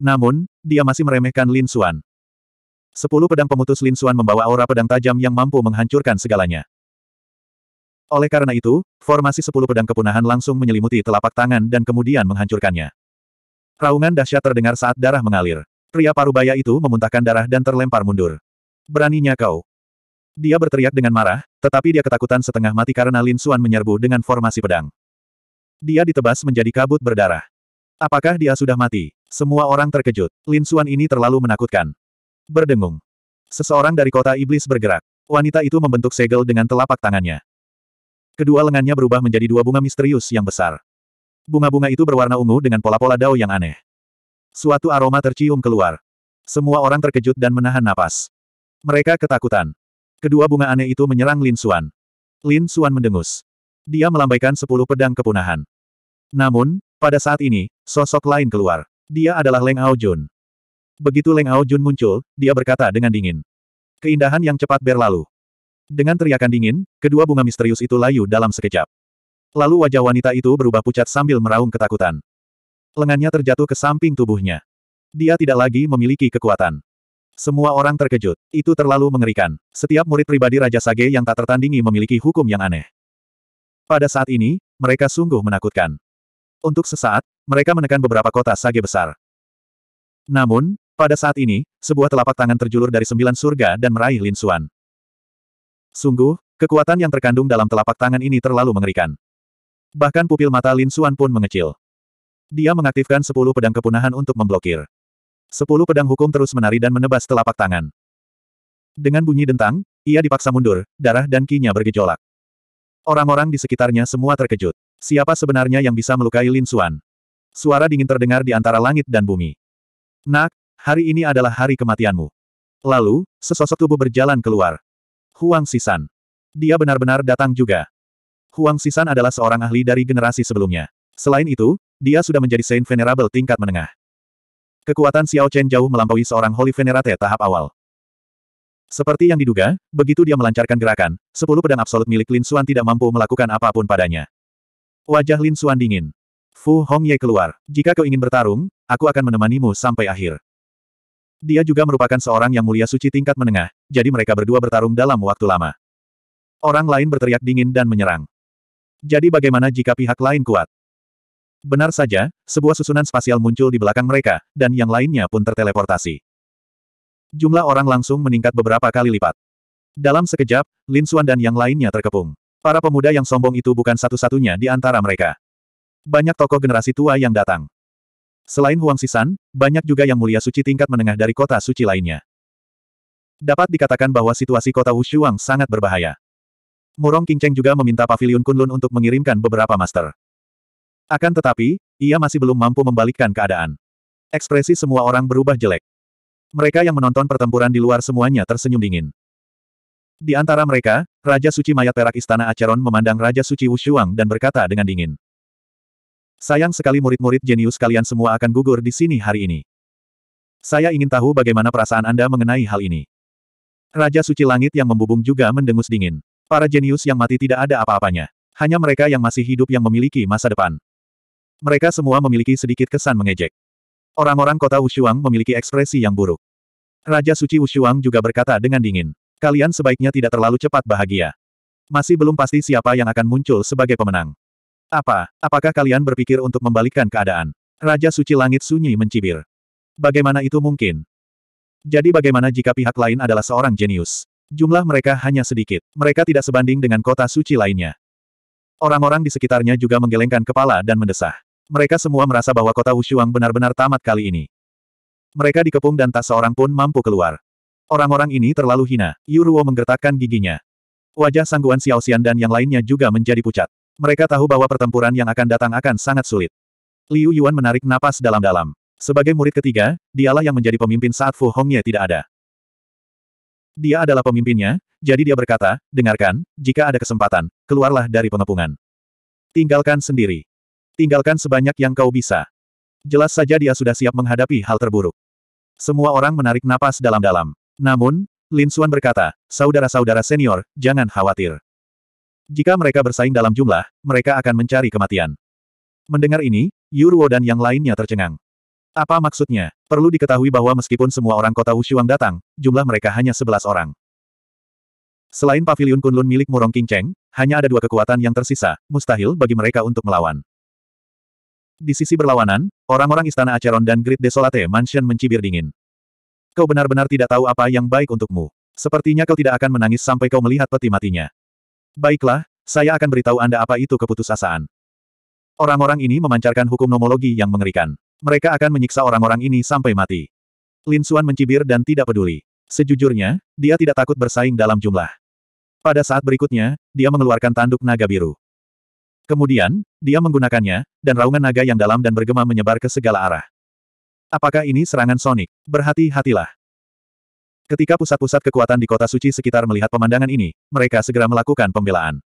Namun, dia masih meremehkan Lin Xuan. Sepuluh pedang pemutus Lin Xuan membawa aura pedang tajam yang mampu menghancurkan segalanya. Oleh karena itu, formasi sepuluh pedang kepunahan langsung menyelimuti telapak tangan dan kemudian menghancurkannya. Raungan dahsyat terdengar saat darah mengalir. Pria parubaya itu memuntahkan darah dan terlempar mundur. Beraninya kau. Dia berteriak dengan marah, tetapi dia ketakutan setengah mati karena Lin Xuan menyerbu dengan formasi pedang. Dia ditebas menjadi kabut berdarah. Apakah dia sudah mati? Semua orang terkejut. Lin Suan ini terlalu menakutkan. Berdengung. Seseorang dari kota iblis bergerak. Wanita itu membentuk segel dengan telapak tangannya. Kedua lengannya berubah menjadi dua bunga misterius yang besar. Bunga-bunga itu berwarna ungu dengan pola-pola dao yang aneh. Suatu aroma tercium keluar. Semua orang terkejut dan menahan napas. Mereka ketakutan. Kedua bunga aneh itu menyerang Lin Suan. Lin Suan mendengus. Dia melambaikan sepuluh pedang kepunahan. Namun, pada saat ini, sosok lain keluar. Dia adalah Leng Aojun. Begitu Leng Aojun muncul, dia berkata dengan dingin. Keindahan yang cepat berlalu. Dengan teriakan dingin, kedua bunga misterius itu layu dalam sekejap. Lalu wajah wanita itu berubah pucat sambil meraung ketakutan. Lengannya terjatuh ke samping tubuhnya. Dia tidak lagi memiliki kekuatan. Semua orang terkejut. Itu terlalu mengerikan. Setiap murid pribadi Raja Sage yang tak tertandingi memiliki hukum yang aneh. Pada saat ini, mereka sungguh menakutkan. Untuk sesaat, mereka menekan beberapa kota sage besar. Namun, pada saat ini, sebuah telapak tangan terjulur dari sembilan surga dan meraih Lin Xuan. Sungguh, kekuatan yang terkandung dalam telapak tangan ini terlalu mengerikan. Bahkan pupil mata Lin Xuan pun mengecil. Dia mengaktifkan sepuluh pedang kepunahan untuk memblokir. Sepuluh pedang hukum terus menari dan menebas telapak tangan. Dengan bunyi dentang, ia dipaksa mundur, darah dan kinya bergejolak. Orang-orang di sekitarnya semua terkejut. Siapa sebenarnya yang bisa melukai Lin Xuan? Suara dingin terdengar di antara langit dan bumi. Nak, hari ini adalah hari kematianmu. Lalu, sesosok tubuh berjalan keluar. Huang Sisan. Dia benar-benar datang juga. Huang Sisan adalah seorang ahli dari generasi sebelumnya. Selain itu, dia sudah menjadi Saint Venerable tingkat menengah. Kekuatan Xiao Chen jauh melampaui seorang Holy Venerate tahap awal. Seperti yang diduga, begitu dia melancarkan gerakan, sepuluh pedang absolut milik Lin Xuan tidak mampu melakukan apapun padanya. Wajah Lin Xuan dingin. Fu Hongye keluar. Jika kau ingin bertarung, aku akan menemanimu sampai akhir. Dia juga merupakan seorang yang mulia suci tingkat menengah, jadi mereka berdua bertarung dalam waktu lama. Orang lain berteriak dingin dan menyerang. Jadi bagaimana jika pihak lain kuat? Benar saja, sebuah susunan spasial muncul di belakang mereka, dan yang lainnya pun terteleportasi. Jumlah orang langsung meningkat beberapa kali lipat. Dalam sekejap, Lin Xuan dan yang lainnya terkepung. Para pemuda yang sombong itu bukan satu-satunya di antara mereka. Banyak tokoh generasi tua yang datang. Selain Huang Sisan, banyak juga yang mulia suci tingkat menengah dari kota suci lainnya. Dapat dikatakan bahwa situasi kota Wushuang sangat berbahaya. Murong Qingcheng juga meminta Paviliun Kunlun untuk mengirimkan beberapa master. Akan tetapi, ia masih belum mampu membalikkan keadaan. Ekspresi semua orang berubah jelek. Mereka yang menonton pertempuran di luar semuanya tersenyum dingin. Di antara mereka, Raja Suci Mayat Perak Istana Acheron memandang Raja Suci Wushuang dan berkata dengan dingin. Sayang sekali murid-murid jenius kalian semua akan gugur di sini hari ini. Saya ingin tahu bagaimana perasaan Anda mengenai hal ini. Raja Suci Langit yang membubung juga mendengus dingin. Para jenius yang mati tidak ada apa-apanya. Hanya mereka yang masih hidup yang memiliki masa depan. Mereka semua memiliki sedikit kesan mengejek. Orang-orang kota Wushuang memiliki ekspresi yang buruk. Raja Suci Wushuang juga berkata dengan dingin. Kalian sebaiknya tidak terlalu cepat bahagia. Masih belum pasti siapa yang akan muncul sebagai pemenang. Apa, apakah kalian berpikir untuk membalikkan keadaan? Raja Suci Langit Sunyi mencibir. Bagaimana itu mungkin? Jadi bagaimana jika pihak lain adalah seorang jenius? Jumlah mereka hanya sedikit. Mereka tidak sebanding dengan kota suci lainnya. Orang-orang di sekitarnya juga menggelengkan kepala dan mendesah. Mereka semua merasa bahwa kota Wushuang benar-benar tamat kali ini. Mereka dikepung dan tak seorang pun mampu keluar. Orang-orang ini terlalu hina. Yuruo menggertakkan giginya. Wajah Sangguan Xiaoxian dan yang lainnya juga menjadi pucat. Mereka tahu bahwa pertempuran yang akan datang akan sangat sulit. Liu Yuan menarik napas dalam-dalam. Sebagai murid ketiga, dialah yang menjadi pemimpin saat Fu Hongye tidak ada. Dia adalah pemimpinnya, jadi dia berkata, dengarkan, jika ada kesempatan, keluarlah dari pengepungan. Tinggalkan sendiri. Tinggalkan sebanyak yang kau bisa. Jelas saja dia sudah siap menghadapi hal terburuk. Semua orang menarik napas dalam-dalam. Namun, Lin Suan berkata, saudara-saudara senior, jangan khawatir. Jika mereka bersaing dalam jumlah, mereka akan mencari kematian. Mendengar ini, Yuruo dan yang lainnya tercengang. Apa maksudnya? Perlu diketahui bahwa meskipun semua orang kota Wushuang datang, jumlah mereka hanya 11 orang. Selain pavilion Kunlun milik Murong Qingcheng, hanya ada dua kekuatan yang tersisa, mustahil bagi mereka untuk melawan. Di sisi berlawanan, orang-orang istana Acheron dan Great Desolate Mansion mencibir dingin. Kau benar-benar tidak tahu apa yang baik untukmu. Sepertinya kau tidak akan menangis sampai kau melihat peti matinya. Baiklah, saya akan beritahu Anda apa itu keputusasaan. Orang-orang ini memancarkan hukum nomologi yang mengerikan. Mereka akan menyiksa orang-orang ini sampai mati. Lin Suan mencibir dan tidak peduli. Sejujurnya, dia tidak takut bersaing dalam jumlah. Pada saat berikutnya, dia mengeluarkan tanduk naga biru. Kemudian, dia menggunakannya, dan raungan naga yang dalam dan bergema menyebar ke segala arah. Apakah ini serangan Sonic? Berhati-hatilah. Ketika pusat-pusat kekuatan di kota suci sekitar melihat pemandangan ini, mereka segera melakukan pembelaan.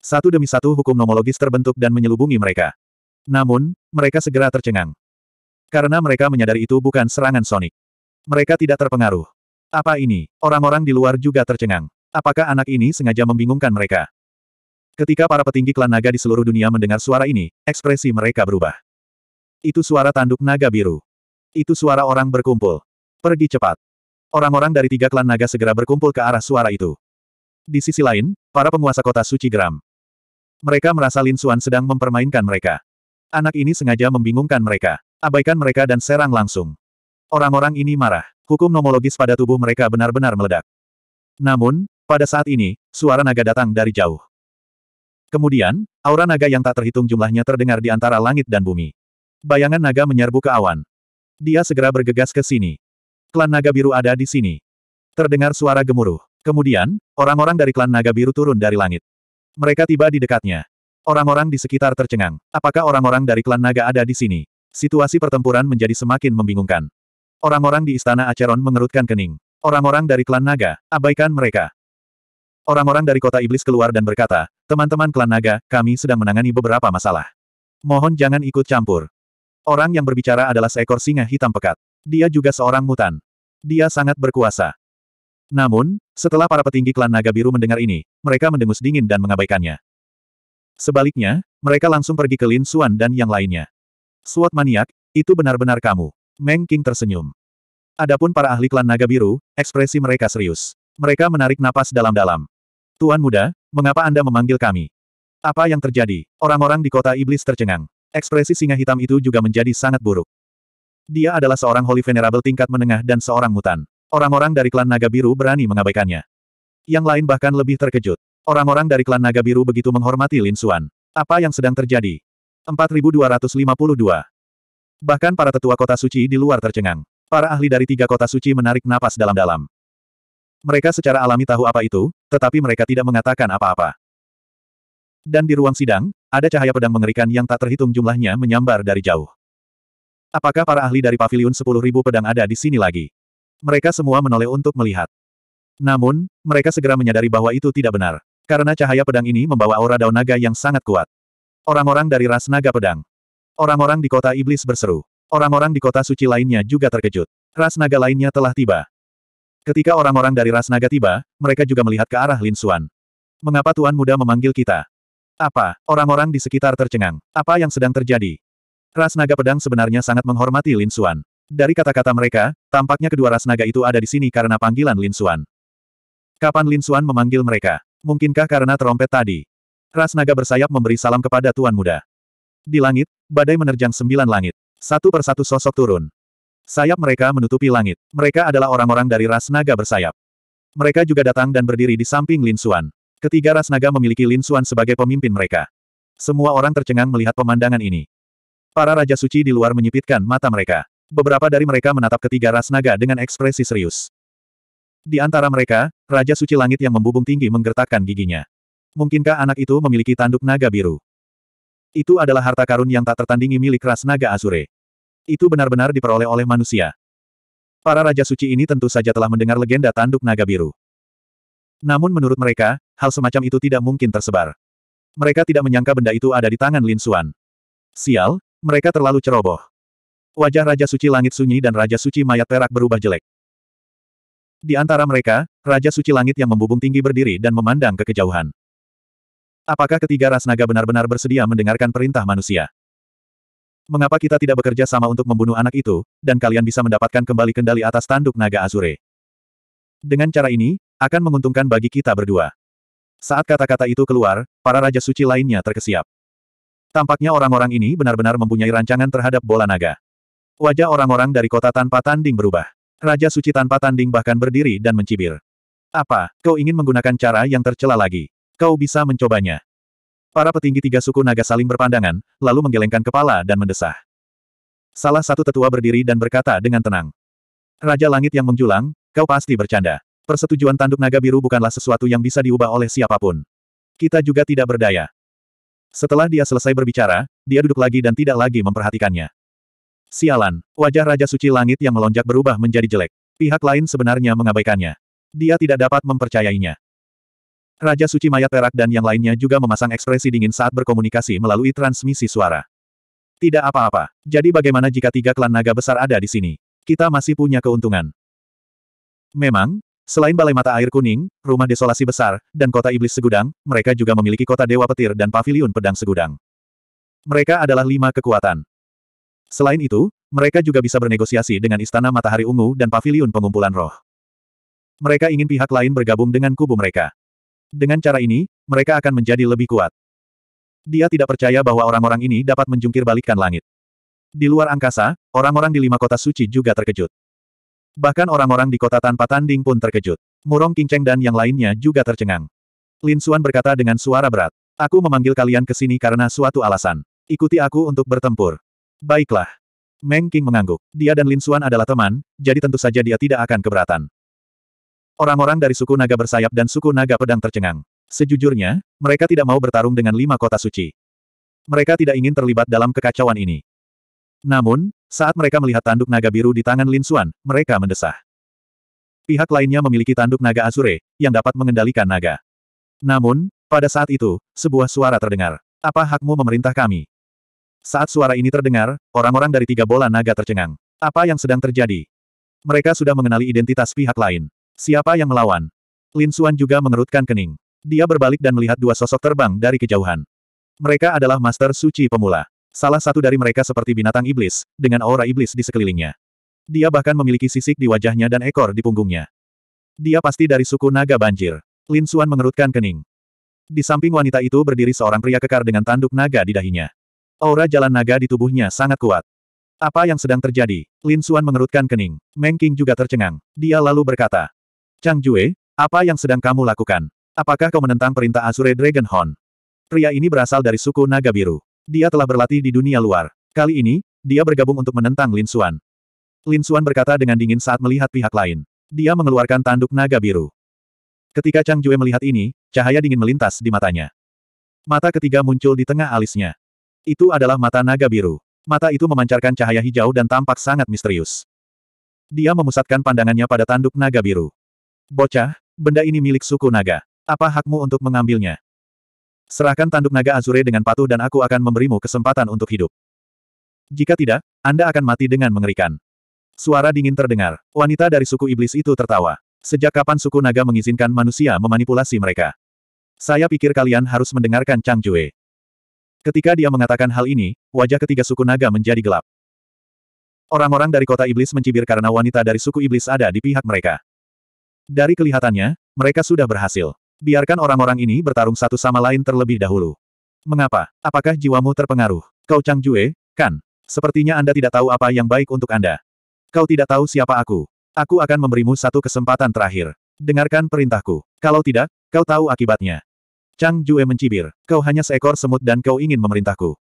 Satu demi satu hukum nomologis terbentuk dan menyelubungi mereka. Namun, mereka segera tercengang. Karena mereka menyadari itu bukan serangan Sonic. Mereka tidak terpengaruh. Apa ini? Orang-orang di luar juga tercengang. Apakah anak ini sengaja membingungkan mereka? Ketika para petinggi klan naga di seluruh dunia mendengar suara ini, ekspresi mereka berubah. Itu suara tanduk naga biru. Itu suara orang berkumpul. Pergi cepat. Orang-orang dari tiga klan naga segera berkumpul ke arah suara itu. Di sisi lain, para penguasa kota suci geram. Mereka merasa Lin Suan sedang mempermainkan mereka. Anak ini sengaja membingungkan mereka. Abaikan mereka dan serang langsung. Orang-orang ini marah. Hukum nomologis pada tubuh mereka benar-benar meledak. Namun, pada saat ini, suara naga datang dari jauh. Kemudian, aura naga yang tak terhitung jumlahnya terdengar di antara langit dan bumi. Bayangan naga menyerbu ke awan. Dia segera bergegas ke sini. Klan naga biru ada di sini. Terdengar suara gemuruh. Kemudian, orang-orang dari klan naga biru turun dari langit. Mereka tiba di dekatnya. Orang-orang di sekitar tercengang. Apakah orang-orang dari klan naga ada di sini? Situasi pertempuran menjadi semakin membingungkan. Orang-orang di istana Aceron mengerutkan kening. Orang-orang dari klan naga, abaikan mereka. Orang-orang dari kota iblis keluar dan berkata, teman-teman klan naga, kami sedang menangani beberapa masalah. Mohon jangan ikut campur. Orang yang berbicara adalah seekor singa hitam pekat. Dia juga seorang mutan. Dia sangat berkuasa. Namun, setelah para petinggi klan Naga Biru mendengar ini, mereka mendengus dingin dan mengabaikannya. Sebaliknya, mereka langsung pergi ke Lin Suan dan yang lainnya. Suat maniak, itu benar-benar kamu. Meng King tersenyum. Adapun para ahli klan Naga Biru, ekspresi mereka serius. Mereka menarik napas dalam-dalam. Tuan muda, mengapa Anda memanggil kami? Apa yang terjadi? Orang-orang di kota iblis tercengang. Ekspresi singa hitam itu juga menjadi sangat buruk. Dia adalah seorang Holy Venerable tingkat menengah dan seorang mutan. Orang-orang dari klan Naga Biru berani mengabaikannya. Yang lain bahkan lebih terkejut. Orang-orang dari klan Naga Biru begitu menghormati Lin Xuan. Apa yang sedang terjadi? 4252. Bahkan para tetua kota suci di luar tercengang. Para ahli dari tiga kota suci menarik napas dalam-dalam. Mereka secara alami tahu apa itu, tetapi mereka tidak mengatakan apa-apa. Dan di ruang sidang, ada cahaya pedang mengerikan yang tak terhitung jumlahnya menyambar dari jauh. Apakah para ahli dari pavilion 10.000 pedang ada di sini lagi? Mereka semua menoleh untuk melihat. Namun, mereka segera menyadari bahwa itu tidak benar. Karena cahaya pedang ini membawa aura daun naga yang sangat kuat. Orang-orang dari ras naga pedang. Orang-orang di kota iblis berseru. Orang-orang di kota suci lainnya juga terkejut. Ras naga lainnya telah tiba. Ketika orang-orang dari ras naga tiba, mereka juga melihat ke arah Lin Xuan. Mengapa Tuan Muda memanggil kita? Apa? Orang-orang di sekitar tercengang. Apa yang sedang terjadi? Ras naga pedang sebenarnya sangat menghormati Lin Xuan. Dari kata-kata mereka, tampaknya kedua ras naga itu ada di sini karena panggilan Lin Xuan. Kapan Lin Xuan memanggil mereka? Mungkinkah karena terompet tadi? Ras naga bersayap memberi salam kepada Tuan Muda. Di langit, badai menerjang sembilan langit. Satu persatu sosok turun. Sayap mereka menutupi langit. Mereka adalah orang-orang dari ras naga bersayap. Mereka juga datang dan berdiri di samping Lin Xuan. Ketiga ras naga memiliki Lin Xuan sebagai pemimpin mereka. Semua orang tercengang melihat pemandangan ini. Para Raja Suci di luar menyipitkan mata mereka. Beberapa dari mereka menatap ketiga ras naga dengan ekspresi serius. Di antara mereka, Raja Suci Langit yang membubung tinggi menggertakkan giginya. Mungkinkah anak itu memiliki tanduk naga biru? Itu adalah harta karun yang tak tertandingi milik ras naga Azure. Itu benar-benar diperoleh oleh manusia. Para Raja Suci ini tentu saja telah mendengar legenda tanduk naga biru. Namun menurut mereka, hal semacam itu tidak mungkin tersebar. Mereka tidak menyangka benda itu ada di tangan Lin Xuan. Sial, mereka terlalu ceroboh. Wajah Raja Suci Langit Sunyi dan Raja Suci Mayat Perak berubah jelek. Di antara mereka, Raja Suci Langit yang membubung tinggi berdiri dan memandang ke kejauhan. Apakah ketiga ras naga benar-benar bersedia mendengarkan perintah manusia? Mengapa kita tidak bekerja sama untuk membunuh anak itu, dan kalian bisa mendapatkan kembali kendali atas tanduk naga Azure? Dengan cara ini, akan menguntungkan bagi kita berdua. Saat kata-kata itu keluar, para Raja Suci lainnya terkesiap. Tampaknya orang-orang ini benar-benar mempunyai rancangan terhadap bola naga. Wajah orang-orang dari kota tanpa tanding berubah. Raja Suci tanpa tanding bahkan berdiri dan mencibir. Apa, kau ingin menggunakan cara yang tercela lagi? Kau bisa mencobanya. Para petinggi tiga suku naga saling berpandangan, lalu menggelengkan kepala dan mendesah. Salah satu tetua berdiri dan berkata dengan tenang. Raja Langit yang menjulang, kau pasti bercanda. Persetujuan tanduk naga biru bukanlah sesuatu yang bisa diubah oleh siapapun. Kita juga tidak berdaya. Setelah dia selesai berbicara, dia duduk lagi dan tidak lagi memperhatikannya. Sialan, wajah Raja Suci Langit yang melonjak berubah menjadi jelek. Pihak lain sebenarnya mengabaikannya. Dia tidak dapat mempercayainya. Raja Suci Mayat Perak dan yang lainnya juga memasang ekspresi dingin saat berkomunikasi melalui transmisi suara. Tidak apa-apa. Jadi bagaimana jika tiga klan naga besar ada di sini? Kita masih punya keuntungan. Memang, Selain balai mata air kuning, rumah desolasi besar, dan kota iblis segudang, mereka juga memiliki kota dewa petir dan paviliun pedang segudang. Mereka adalah lima kekuatan. Selain itu, mereka juga bisa bernegosiasi dengan Istana Matahari Ungu dan Paviliun Pengumpulan Roh. Mereka ingin pihak lain bergabung dengan kubu mereka. Dengan cara ini, mereka akan menjadi lebih kuat. Dia tidak percaya bahwa orang-orang ini dapat menjungkir balikkan langit. Di luar angkasa, orang-orang di lima kota suci juga terkejut. Bahkan orang-orang di kota tanpa tanding pun terkejut. Murong Kingcheng dan yang lainnya juga tercengang. Lin Xuan berkata dengan suara berat. Aku memanggil kalian ke sini karena suatu alasan. Ikuti aku untuk bertempur. Baiklah. Meng King mengangguk. Dia dan Lin Xuan adalah teman, jadi tentu saja dia tidak akan keberatan. Orang-orang dari suku naga bersayap dan suku naga pedang tercengang. Sejujurnya, mereka tidak mau bertarung dengan lima kota suci. Mereka tidak ingin terlibat dalam kekacauan ini. Namun, saat mereka melihat tanduk naga biru di tangan Lin Xuan, mereka mendesah. Pihak lainnya memiliki tanduk naga Azure, yang dapat mengendalikan naga. Namun, pada saat itu, sebuah suara terdengar. Apa hakmu memerintah kami? Saat suara ini terdengar, orang-orang dari tiga bola naga tercengang. Apa yang sedang terjadi? Mereka sudah mengenali identitas pihak lain. Siapa yang melawan? Lin Xuan juga mengerutkan kening. Dia berbalik dan melihat dua sosok terbang dari kejauhan. Mereka adalah Master Suci Pemula. Salah satu dari mereka seperti binatang iblis, dengan aura iblis di sekelilingnya. Dia bahkan memiliki sisik di wajahnya dan ekor di punggungnya. Dia pasti dari suku naga banjir. Lin Xuan mengerutkan kening. Di samping wanita itu berdiri seorang pria kekar dengan tanduk naga di dahinya. Aura jalan naga di tubuhnya sangat kuat. Apa yang sedang terjadi? Lin Xuan mengerutkan kening. Meng King juga tercengang. Dia lalu berkata. Chang Jue, apa yang sedang kamu lakukan? Apakah kau menentang perintah Azure Dragon Horn? Pria ini berasal dari suku naga biru. Dia telah berlatih di dunia luar. Kali ini, dia bergabung untuk menentang Lin Xuan. Lin Xuan berkata dengan dingin saat melihat pihak lain. Dia mengeluarkan tanduk naga biru. Ketika Chang Jue melihat ini, cahaya dingin melintas di matanya. Mata ketiga muncul di tengah alisnya. Itu adalah mata naga biru. Mata itu memancarkan cahaya hijau dan tampak sangat misterius. Dia memusatkan pandangannya pada tanduk naga biru. Bocah, benda ini milik suku naga. Apa hakmu untuk mengambilnya? Serahkan tanduk naga Azure dengan patuh dan aku akan memberimu kesempatan untuk hidup. Jika tidak, Anda akan mati dengan mengerikan. Suara dingin terdengar. Wanita dari suku iblis itu tertawa. Sejak kapan suku naga mengizinkan manusia memanipulasi mereka? Saya pikir kalian harus mendengarkan Chang Jue. Ketika dia mengatakan hal ini, wajah ketiga suku naga menjadi gelap. Orang-orang dari kota iblis mencibir karena wanita dari suku iblis ada di pihak mereka. Dari kelihatannya, mereka sudah berhasil. Biarkan orang-orang ini bertarung satu sama lain terlebih dahulu. Mengapa? Apakah jiwamu terpengaruh? Kau Chang Jue, kan? Sepertinya Anda tidak tahu apa yang baik untuk Anda. Kau tidak tahu siapa aku. Aku akan memberimu satu kesempatan terakhir. Dengarkan perintahku. Kalau tidak, kau tahu akibatnya. Chang Jue mencibir. Kau hanya seekor semut dan kau ingin memerintahku.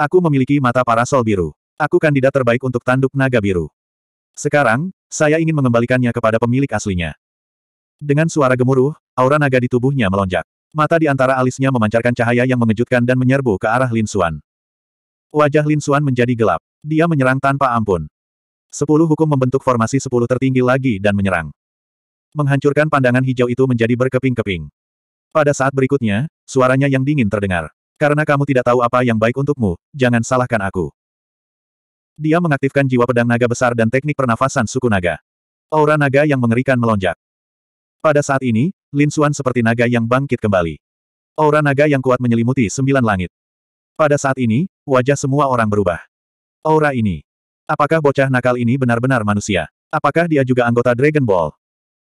Aku memiliki mata parasol biru. Aku kandidat terbaik untuk tanduk naga biru. Sekarang, saya ingin mengembalikannya kepada pemilik aslinya. Dengan suara gemuruh, aura naga di tubuhnya melonjak. Mata di antara alisnya memancarkan cahaya yang mengejutkan dan menyerbu ke arah Lin Xuan. Wajah Lin Xuan menjadi gelap. Dia menyerang tanpa ampun. Sepuluh hukum membentuk formasi sepuluh tertinggi lagi dan menyerang. Menghancurkan pandangan hijau itu menjadi berkeping-keping. Pada saat berikutnya, suaranya yang dingin terdengar. Karena kamu tidak tahu apa yang baik untukmu, jangan salahkan aku. Dia mengaktifkan jiwa pedang naga besar dan teknik pernafasan suku naga. Aura naga yang mengerikan melonjak. Pada saat ini, Lin Xuan seperti naga yang bangkit kembali. Aura naga yang kuat menyelimuti sembilan langit. Pada saat ini, wajah semua orang berubah. Aura ini. Apakah bocah nakal ini benar-benar manusia? Apakah dia juga anggota Dragon Ball?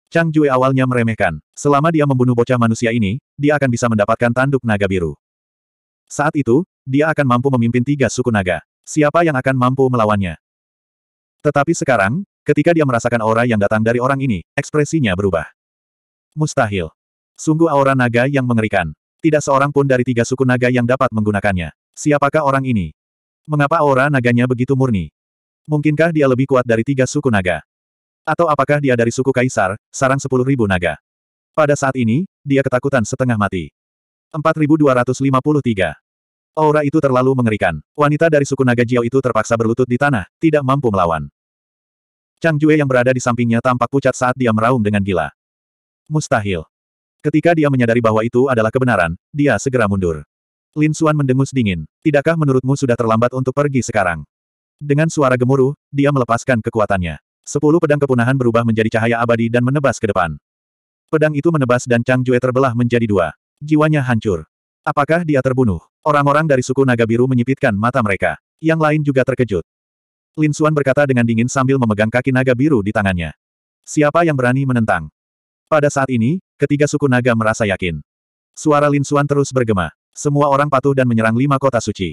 Chang Jue awalnya meremehkan. Selama dia membunuh bocah manusia ini, dia akan bisa mendapatkan tanduk naga biru. Saat itu, dia akan mampu memimpin tiga suku naga. Siapa yang akan mampu melawannya? Tetapi sekarang, ketika dia merasakan aura yang datang dari orang ini, ekspresinya berubah. Mustahil. Sungguh aura naga yang mengerikan. Tidak seorang pun dari tiga suku naga yang dapat menggunakannya. Siapakah orang ini? Mengapa aura naganya begitu murni? Mungkinkah dia lebih kuat dari tiga suku naga? Atau apakah dia dari suku Kaisar, sarang sepuluh ribu naga? Pada saat ini, dia ketakutan setengah mati. 4253. Aura itu terlalu mengerikan. Wanita dari suku naga Jiao itu terpaksa berlutut di tanah, tidak mampu melawan. Chang Jue yang berada di sampingnya tampak pucat saat dia meraung dengan gila. Mustahil. Ketika dia menyadari bahwa itu adalah kebenaran, dia segera mundur. Lin Suan mendengus dingin. Tidakkah menurutmu sudah terlambat untuk pergi sekarang? Dengan suara gemuruh, dia melepaskan kekuatannya. Sepuluh pedang kepunahan berubah menjadi cahaya abadi dan menebas ke depan. Pedang itu menebas dan Chang Jue terbelah menjadi dua. Jiwanya hancur. Apakah dia terbunuh? Orang-orang dari suku Naga Biru menyipitkan mata mereka. Yang lain juga terkejut. Lin Suan berkata dengan dingin sambil memegang kaki Naga Biru di tangannya. Siapa yang berani menentang? Pada saat ini, ketiga suku naga merasa yakin. Suara Lin Suan terus bergema. Semua orang patuh dan menyerang lima kota suci.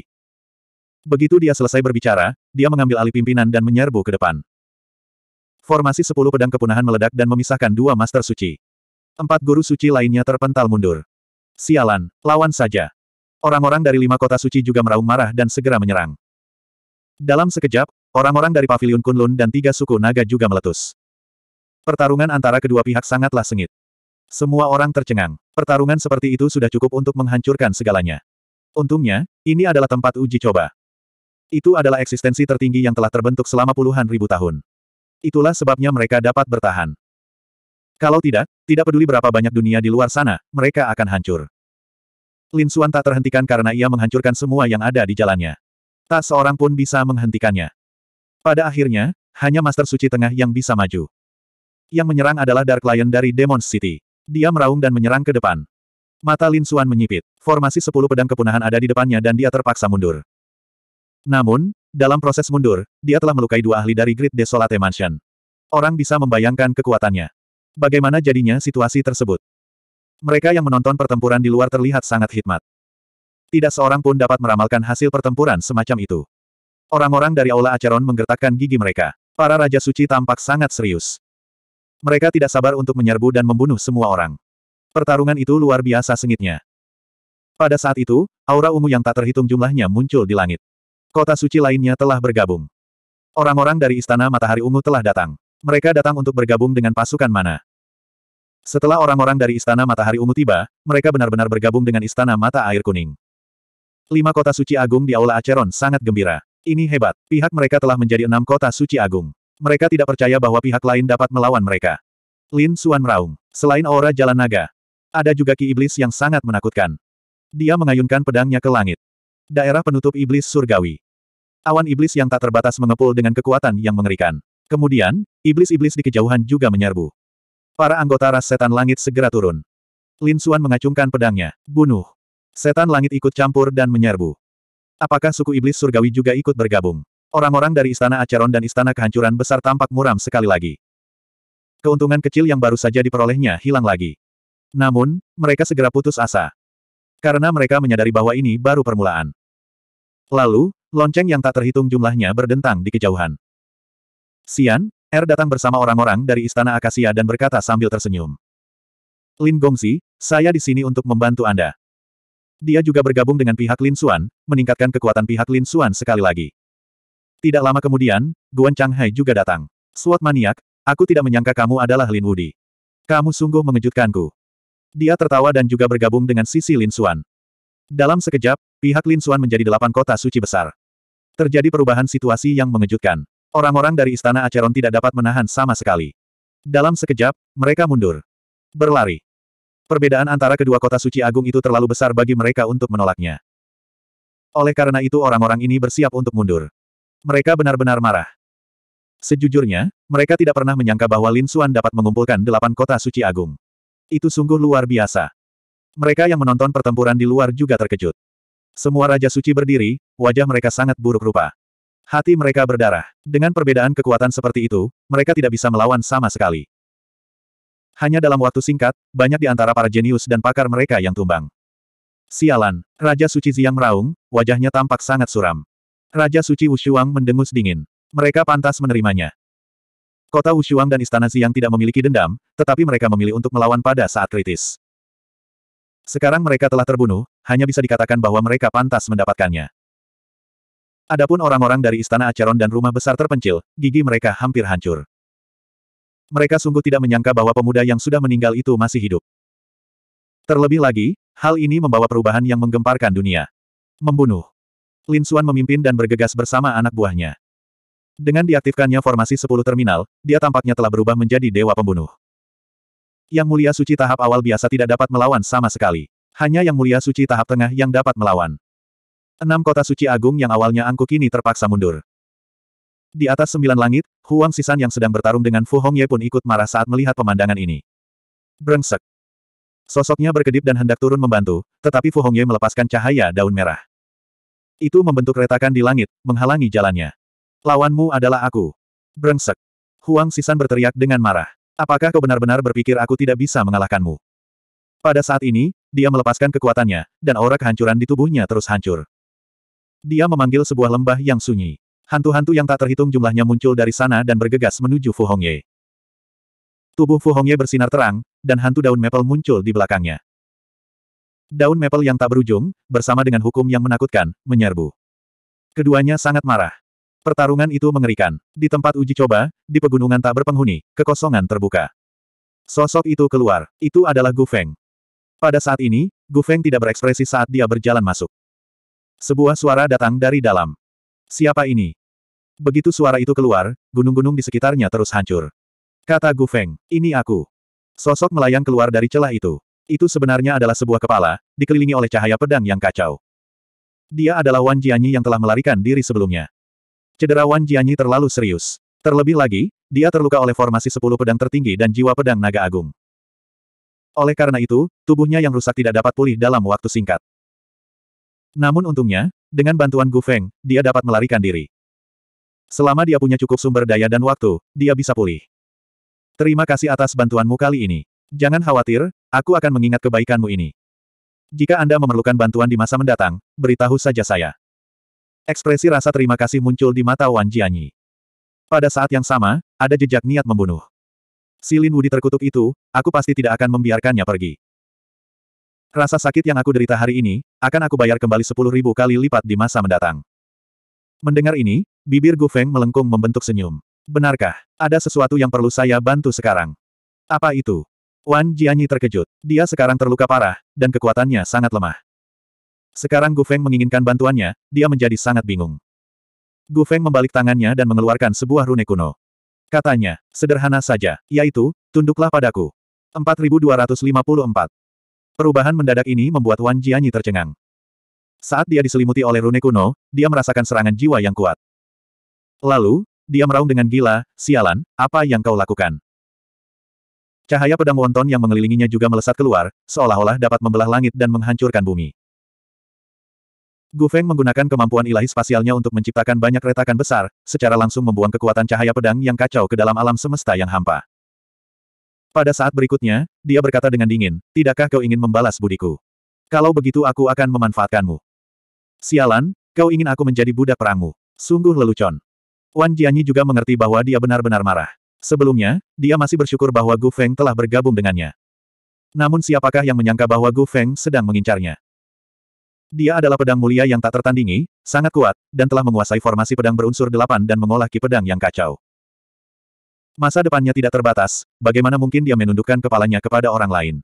Begitu dia selesai berbicara, dia mengambil alih pimpinan dan menyerbu ke depan. Formasi sepuluh pedang kepunahan meledak dan memisahkan dua master suci. Empat guru suci lainnya terpental mundur. Sialan, lawan saja. Orang-orang dari lima kota suci juga meraung marah dan segera menyerang. Dalam sekejap, orang-orang dari Paviliun Kunlun dan tiga suku naga juga meletus. Pertarungan antara kedua pihak sangatlah sengit. Semua orang tercengang. Pertarungan seperti itu sudah cukup untuk menghancurkan segalanya. Untungnya, ini adalah tempat uji coba. Itu adalah eksistensi tertinggi yang telah terbentuk selama puluhan ribu tahun. Itulah sebabnya mereka dapat bertahan. Kalau tidak, tidak peduli berapa banyak dunia di luar sana, mereka akan hancur. Lin Xuan tak terhentikan karena ia menghancurkan semua yang ada di jalannya. Tak seorang pun bisa menghentikannya. Pada akhirnya, hanya Master Suci Tengah yang bisa maju. Yang menyerang adalah Dark Lion dari Demon City. Dia meraung dan menyerang ke depan. Mata Lin Suan menyipit. Formasi sepuluh pedang kepunahan ada di depannya dan dia terpaksa mundur. Namun, dalam proses mundur, dia telah melukai dua ahli dari Great Desolate Mansion. Orang bisa membayangkan kekuatannya. Bagaimana jadinya situasi tersebut? Mereka yang menonton pertempuran di luar terlihat sangat hikmat. Tidak seorang pun dapat meramalkan hasil pertempuran semacam itu. Orang-orang dari Aula Acheron menggertakkan gigi mereka. Para Raja Suci tampak sangat serius. Mereka tidak sabar untuk menyerbu dan membunuh semua orang. Pertarungan itu luar biasa sengitnya. Pada saat itu, aura ungu yang tak terhitung jumlahnya muncul di langit. Kota suci lainnya telah bergabung. Orang-orang dari Istana Matahari Ungu telah datang. Mereka datang untuk bergabung dengan pasukan mana. Setelah orang-orang dari Istana Matahari Ungu tiba, mereka benar-benar bergabung dengan Istana Mata Air Kuning. Lima kota suci agung di Aula Aceron sangat gembira. Ini hebat, pihak mereka telah menjadi enam kota suci agung. Mereka tidak percaya bahwa pihak lain dapat melawan mereka. Lin Suan meraung. Selain aura jalan naga, ada juga ki iblis yang sangat menakutkan. Dia mengayunkan pedangnya ke langit. Daerah penutup iblis surgawi. Awan iblis yang tak terbatas mengepul dengan kekuatan yang mengerikan. Kemudian, iblis-iblis di kejauhan juga menyerbu. Para anggota ras setan langit segera turun. Lin Suan mengacungkan pedangnya. Bunuh. Setan langit ikut campur dan menyerbu. Apakah suku iblis surgawi juga ikut bergabung? Orang-orang dari Istana Acheron dan Istana Kehancuran Besar tampak muram sekali lagi. Keuntungan kecil yang baru saja diperolehnya hilang lagi. Namun, mereka segera putus asa. Karena mereka menyadari bahwa ini baru permulaan. Lalu, lonceng yang tak terhitung jumlahnya berdentang di kejauhan. Sian, Er datang bersama orang-orang dari Istana Akasia dan berkata sambil tersenyum. Lin Gongzi, saya di sini untuk membantu Anda. Dia juga bergabung dengan pihak Lin Xuan, meningkatkan kekuatan pihak Lin Xuan sekali lagi. Tidak lama kemudian, Guan Chang Hai juga datang. Suat maniak, aku tidak menyangka kamu adalah Lin Wudi. Kamu sungguh mengejutkanku. Dia tertawa dan juga bergabung dengan sisi Lin Suan. Dalam sekejap, pihak Lin Suan menjadi delapan kota suci besar. Terjadi perubahan situasi yang mengejutkan. Orang-orang dari Istana Acheron tidak dapat menahan sama sekali. Dalam sekejap, mereka mundur. Berlari. Perbedaan antara kedua kota suci agung itu terlalu besar bagi mereka untuk menolaknya. Oleh karena itu orang-orang ini bersiap untuk mundur. Mereka benar-benar marah. Sejujurnya, mereka tidak pernah menyangka bahwa Lin Xuan dapat mengumpulkan delapan kota suci agung. Itu sungguh luar biasa. Mereka yang menonton pertempuran di luar juga terkejut. Semua Raja Suci berdiri, wajah mereka sangat buruk rupa. Hati mereka berdarah. Dengan perbedaan kekuatan seperti itu, mereka tidak bisa melawan sama sekali. Hanya dalam waktu singkat, banyak di antara para jenius dan pakar mereka yang tumbang. Sialan, Raja Suci Ziang meraung, wajahnya tampak sangat suram. Raja Suci Wushuang mendengus dingin. Mereka pantas menerimanya. Kota Wushuang dan Istana Siang tidak memiliki dendam, tetapi mereka memilih untuk melawan pada saat kritis. Sekarang mereka telah terbunuh, hanya bisa dikatakan bahwa mereka pantas mendapatkannya. Adapun orang-orang dari Istana Acheron dan rumah besar terpencil, gigi mereka hampir hancur. Mereka sungguh tidak menyangka bahwa pemuda yang sudah meninggal itu masih hidup. Terlebih lagi, hal ini membawa perubahan yang menggemparkan dunia. Membunuh. Lin Xuan memimpin dan bergegas bersama anak buahnya. Dengan diaktifkannya formasi 10 terminal, dia tampaknya telah berubah menjadi dewa pembunuh. Yang Mulia Suci tahap awal biasa tidak dapat melawan sama sekali. Hanya Yang Mulia Suci tahap tengah yang dapat melawan. Enam kota suci agung yang awalnya angkuh kini terpaksa mundur. Di atas sembilan langit, Huang Sisan yang sedang bertarung dengan Fu Hongye pun ikut marah saat melihat pemandangan ini. Brengsek. Sosoknya berkedip dan hendak turun membantu, tetapi Fu Hongye melepaskan cahaya daun merah. Itu membentuk retakan di langit, menghalangi jalannya. Lawanmu adalah aku. Brengsek. Huang Sisan berteriak dengan marah. Apakah kau benar-benar berpikir aku tidak bisa mengalahkanmu? Pada saat ini, dia melepaskan kekuatannya, dan aura kehancuran di tubuhnya terus hancur. Dia memanggil sebuah lembah yang sunyi. Hantu-hantu yang tak terhitung jumlahnya muncul dari sana dan bergegas menuju Fu Hongye. Tubuh Fu Hongye bersinar terang, dan hantu daun maple muncul di belakangnya. Daun maple yang tak berujung, bersama dengan hukum yang menakutkan, menyerbu. Keduanya sangat marah. Pertarungan itu mengerikan. Di tempat uji coba, di pegunungan tak berpenghuni, kekosongan terbuka. Sosok itu keluar. Itu adalah Gu Feng. Pada saat ini, Gu Feng tidak berekspresi saat dia berjalan masuk. Sebuah suara datang dari dalam. Siapa ini? Begitu suara itu keluar, gunung-gunung di sekitarnya terus hancur. Kata Gu Feng, ini aku. Sosok melayang keluar dari celah itu. Itu sebenarnya adalah sebuah kepala, dikelilingi oleh cahaya pedang yang kacau. Dia adalah Wan Jianyi yang telah melarikan diri sebelumnya. Cedera Wan Jianyi terlalu serius. Terlebih lagi, dia terluka oleh formasi sepuluh pedang tertinggi dan jiwa pedang naga agung. Oleh karena itu, tubuhnya yang rusak tidak dapat pulih dalam waktu singkat. Namun untungnya, dengan bantuan Gu Feng, dia dapat melarikan diri. Selama dia punya cukup sumber daya dan waktu, dia bisa pulih. Terima kasih atas bantuanmu kali ini. Jangan khawatir, Aku akan mengingat kebaikanmu ini. Jika Anda memerlukan bantuan di masa mendatang, beritahu saja saya. Ekspresi rasa terima kasih muncul di mata Wan Jianyi. Pada saat yang sama, ada jejak niat membunuh. Silin Wudi terkutuk itu, aku pasti tidak akan membiarkannya pergi. Rasa sakit yang aku derita hari ini, akan aku bayar kembali sepuluh ribu kali lipat di masa mendatang. Mendengar ini, bibir Gu Feng melengkung membentuk senyum. Benarkah, ada sesuatu yang perlu saya bantu sekarang? Apa itu? Wan Jianyi terkejut. Dia sekarang terluka parah, dan kekuatannya sangat lemah. Sekarang Gu Feng menginginkan bantuannya, dia menjadi sangat bingung. Gu Feng membalik tangannya dan mengeluarkan sebuah rune kuno. Katanya, sederhana saja, yaitu, tunduklah padaku. 4254. Perubahan mendadak ini membuat Wan Jianyi tercengang. Saat dia diselimuti oleh rune kuno, dia merasakan serangan jiwa yang kuat. Lalu, dia meraung dengan gila, sialan, apa yang kau lakukan? Cahaya pedang wonton yang mengelilinginya juga melesat keluar, seolah-olah dapat membelah langit dan menghancurkan bumi. Gu Feng menggunakan kemampuan ilahi spasialnya untuk menciptakan banyak retakan besar, secara langsung membuang kekuatan cahaya pedang yang kacau ke dalam alam semesta yang hampa. Pada saat berikutnya, dia berkata dengan dingin, Tidakkah kau ingin membalas budiku? Kalau begitu aku akan memanfaatkanmu. Sialan, kau ingin aku menjadi budak perangmu. Sungguh lelucon. Wan Jianyi juga mengerti bahwa dia benar-benar marah. Sebelumnya, dia masih bersyukur bahwa Gu Feng telah bergabung dengannya. Namun siapakah yang menyangka bahwa Gu Feng sedang mengincarnya? Dia adalah pedang mulia yang tak tertandingi, sangat kuat, dan telah menguasai formasi pedang berunsur delapan dan mengolah ki pedang yang kacau. Masa depannya tidak terbatas, bagaimana mungkin dia menundukkan kepalanya kepada orang lain?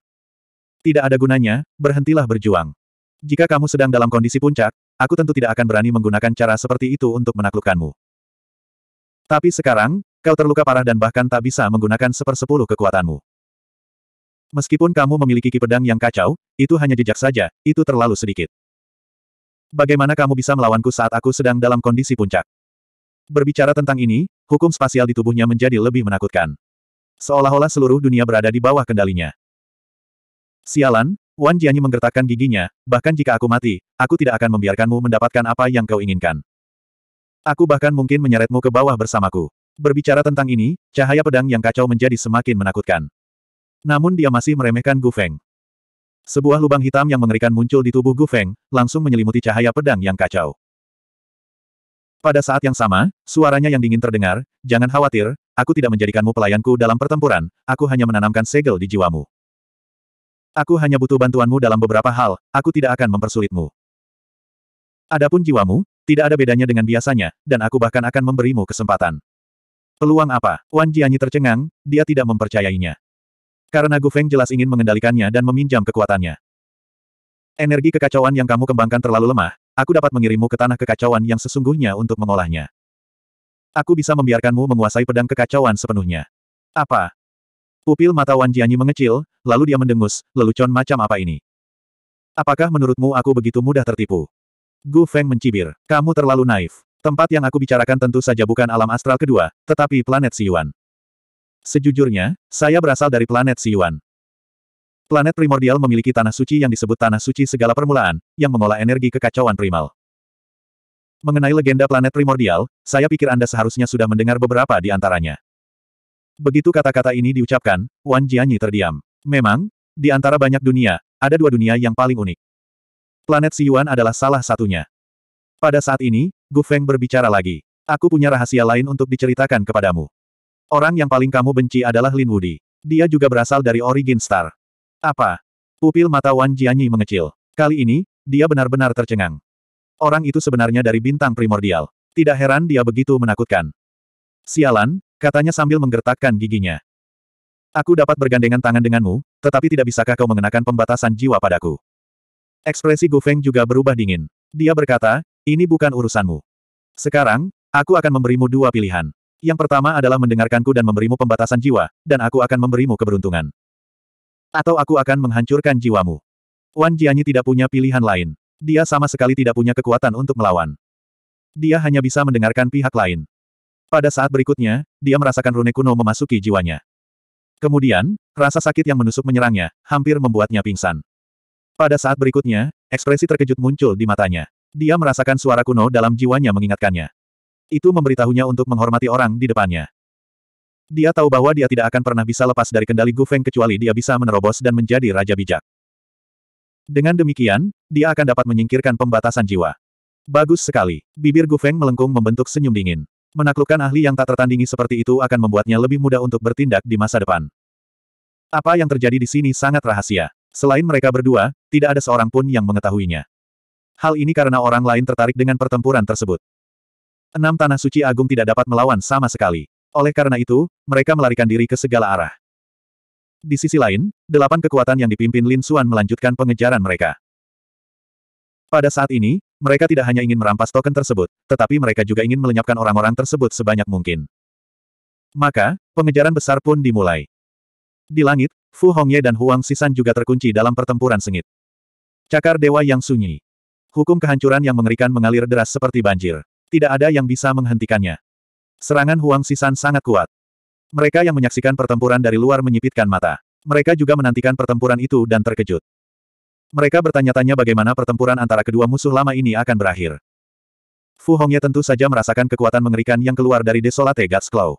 Tidak ada gunanya, berhentilah berjuang. Jika kamu sedang dalam kondisi puncak, aku tentu tidak akan berani menggunakan cara seperti itu untuk menaklukkanmu. Tapi sekarang, Kau terluka parah dan bahkan tak bisa menggunakan sepersepuluh kekuatanmu. Meskipun kamu memiliki ki yang kacau, itu hanya jejak saja, itu terlalu sedikit. Bagaimana kamu bisa melawanku saat aku sedang dalam kondisi puncak? Berbicara tentang ini, hukum spasial di tubuhnya menjadi lebih menakutkan. Seolah-olah seluruh dunia berada di bawah kendalinya. Sialan, Wan Jianyi menggertakkan giginya, bahkan jika aku mati, aku tidak akan membiarkanmu mendapatkan apa yang kau inginkan. Aku bahkan mungkin menyeretmu ke bawah bersamaku. Berbicara tentang ini, cahaya pedang yang kacau menjadi semakin menakutkan. Namun dia masih meremehkan Gu Feng. Sebuah lubang hitam yang mengerikan muncul di tubuh Gu Feng, langsung menyelimuti cahaya pedang yang kacau. Pada saat yang sama, suaranya yang dingin terdengar, jangan khawatir, aku tidak menjadikanmu pelayanku dalam pertempuran, aku hanya menanamkan segel di jiwamu. Aku hanya butuh bantuanmu dalam beberapa hal, aku tidak akan mempersulitmu. Adapun jiwamu, tidak ada bedanya dengan biasanya, dan aku bahkan akan memberimu kesempatan. Peluang apa? Wan Jianyi tercengang, dia tidak mempercayainya. Karena Gu Feng jelas ingin mengendalikannya dan meminjam kekuatannya. Energi kekacauan yang kamu kembangkan terlalu lemah, aku dapat mengirimmu ke tanah kekacauan yang sesungguhnya untuk mengolahnya. Aku bisa membiarkanmu menguasai pedang kekacauan sepenuhnya. Apa? Pupil mata Wan Jianyi mengecil, lalu dia mendengus, lelucon macam apa ini? Apakah menurutmu aku begitu mudah tertipu? Gu Feng mencibir, kamu terlalu naif. Tempat yang aku bicarakan tentu saja bukan alam astral kedua, tetapi planet Siyuan. Sejujurnya, saya berasal dari planet Siyuan. Planet primordial memiliki tanah suci yang disebut tanah suci segala permulaan, yang mengolah energi kekacauan primal. Mengenai legenda planet primordial, saya pikir Anda seharusnya sudah mendengar beberapa di antaranya. Begitu kata-kata ini diucapkan, Wan Jianyi terdiam. Memang, di antara banyak dunia, ada dua dunia yang paling unik. Planet Siyuan adalah salah satunya. Pada saat ini, Gu Feng berbicara lagi. Aku punya rahasia lain untuk diceritakan kepadamu. Orang yang paling kamu benci adalah Lin Wudi. Dia juga berasal dari Origin Star. Apa? Pupil mata Wan Jianyi mengecil. Kali ini, dia benar-benar tercengang. Orang itu sebenarnya dari bintang primordial. Tidak heran dia begitu menakutkan. Sialan, katanya sambil menggertakkan giginya. Aku dapat bergandengan tangan denganmu, tetapi tidak bisakah kau mengenakan pembatasan jiwa padaku? Ekspresi Gu Feng juga berubah dingin. Dia berkata, ini bukan urusanmu. Sekarang, aku akan memberimu dua pilihan. Yang pertama adalah mendengarkanku dan memberimu pembatasan jiwa, dan aku akan memberimu keberuntungan. Atau aku akan menghancurkan jiwamu. Wan Jianyi tidak punya pilihan lain. Dia sama sekali tidak punya kekuatan untuk melawan. Dia hanya bisa mendengarkan pihak lain. Pada saat berikutnya, dia merasakan rune kuno memasuki jiwanya. Kemudian, rasa sakit yang menusuk menyerangnya, hampir membuatnya pingsan. Pada saat berikutnya, ekspresi terkejut muncul di matanya. Dia merasakan suara kuno dalam jiwanya mengingatkannya. Itu memberitahunya untuk menghormati orang di depannya. Dia tahu bahwa dia tidak akan pernah bisa lepas dari kendali Gu Feng kecuali dia bisa menerobos dan menjadi raja bijak. Dengan demikian, dia akan dapat menyingkirkan pembatasan jiwa. Bagus sekali. Bibir Gu Feng melengkung membentuk senyum dingin. Menaklukkan ahli yang tak tertandingi seperti itu akan membuatnya lebih mudah untuk bertindak di masa depan. Apa yang terjadi di sini sangat rahasia. Selain mereka berdua, tidak ada seorang pun yang mengetahuinya. Hal ini karena orang lain tertarik dengan pertempuran tersebut. Enam tanah suci agung tidak dapat melawan sama sekali. Oleh karena itu, mereka melarikan diri ke segala arah. Di sisi lain, delapan kekuatan yang dipimpin Lin Xuan melanjutkan pengejaran mereka. Pada saat ini, mereka tidak hanya ingin merampas token tersebut, tetapi mereka juga ingin melenyapkan orang-orang tersebut sebanyak mungkin. Maka, pengejaran besar pun dimulai. Di langit, Fu Hongye dan Huang Sisan juga terkunci dalam pertempuran sengit. Cakar dewa yang sunyi. Hukum kehancuran yang mengerikan mengalir deras seperti banjir. Tidak ada yang bisa menghentikannya. Serangan Huang Sisan sangat kuat. Mereka yang menyaksikan pertempuran dari luar menyipitkan mata. Mereka juga menantikan pertempuran itu dan terkejut. Mereka bertanya-tanya bagaimana pertempuran antara kedua musuh lama ini akan berakhir. Fu Hongye tentu saja merasakan kekuatan mengerikan yang keluar dari Desolate God's Claw.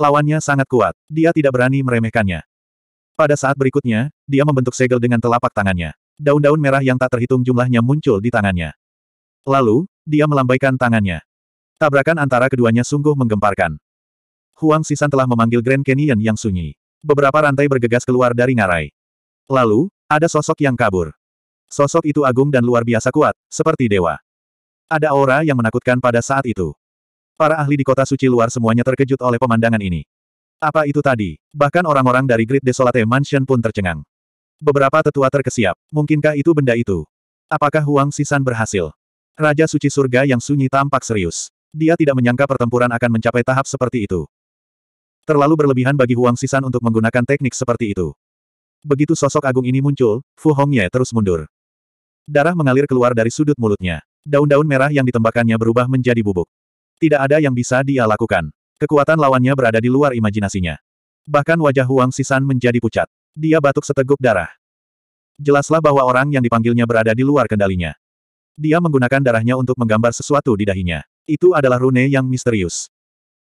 Lawannya sangat kuat, dia tidak berani meremehkannya. Pada saat berikutnya, dia membentuk segel dengan telapak tangannya. Daun-daun merah yang tak terhitung jumlahnya muncul di tangannya. Lalu, dia melambaikan tangannya. Tabrakan antara keduanya sungguh menggemparkan. Huang Sisan telah memanggil Grand Canyon yang sunyi. Beberapa rantai bergegas keluar dari ngarai. Lalu, ada sosok yang kabur. Sosok itu agung dan luar biasa kuat, seperti dewa. Ada aura yang menakutkan pada saat itu. Para ahli di kota suci luar semuanya terkejut oleh pemandangan ini. Apa itu tadi? Bahkan orang-orang dari Great Desolate Mansion pun tercengang. Beberapa tetua terkesiap. Mungkinkah itu benda itu? Apakah Huang Sisan berhasil? Raja Suci Surga yang sunyi tampak serius. Dia tidak menyangka pertempuran akan mencapai tahap seperti itu. Terlalu berlebihan bagi Huang Sisan untuk menggunakan teknik seperti itu. Begitu sosok agung ini muncul, Fu Hongye terus mundur. Darah mengalir keluar dari sudut mulutnya. Daun-daun merah yang ditembakannya berubah menjadi bubuk. Tidak ada yang bisa dia lakukan. Kekuatan lawannya berada di luar imajinasinya. Bahkan wajah Huang Sisan menjadi pucat. Dia batuk seteguk darah. Jelaslah bahwa orang yang dipanggilnya berada di luar kendalinya. Dia menggunakan darahnya untuk menggambar sesuatu di dahinya. Itu adalah rune yang misterius.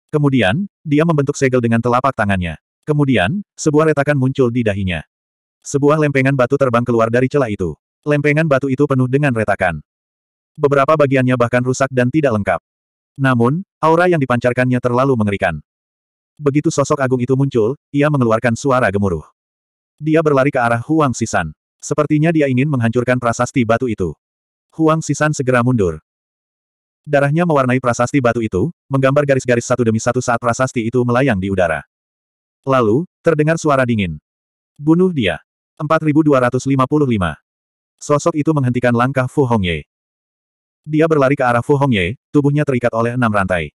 Kemudian, dia membentuk segel dengan telapak tangannya. Kemudian, sebuah retakan muncul di dahinya. Sebuah lempengan batu terbang keluar dari celah itu. Lempengan batu itu penuh dengan retakan. Beberapa bagiannya bahkan rusak dan tidak lengkap. Namun, aura yang dipancarkannya terlalu mengerikan. Begitu sosok agung itu muncul, ia mengeluarkan suara gemuruh. Dia berlari ke arah Huang Sisan. Sepertinya dia ingin menghancurkan prasasti batu itu. Huang Sisan segera mundur. Darahnya mewarnai prasasti batu itu, menggambar garis-garis satu demi satu saat prasasti itu melayang di udara. Lalu, terdengar suara dingin. Bunuh dia. 4255. Sosok itu menghentikan langkah Fu Hongye. Dia berlari ke arah Fu Hongye, tubuhnya terikat oleh enam rantai.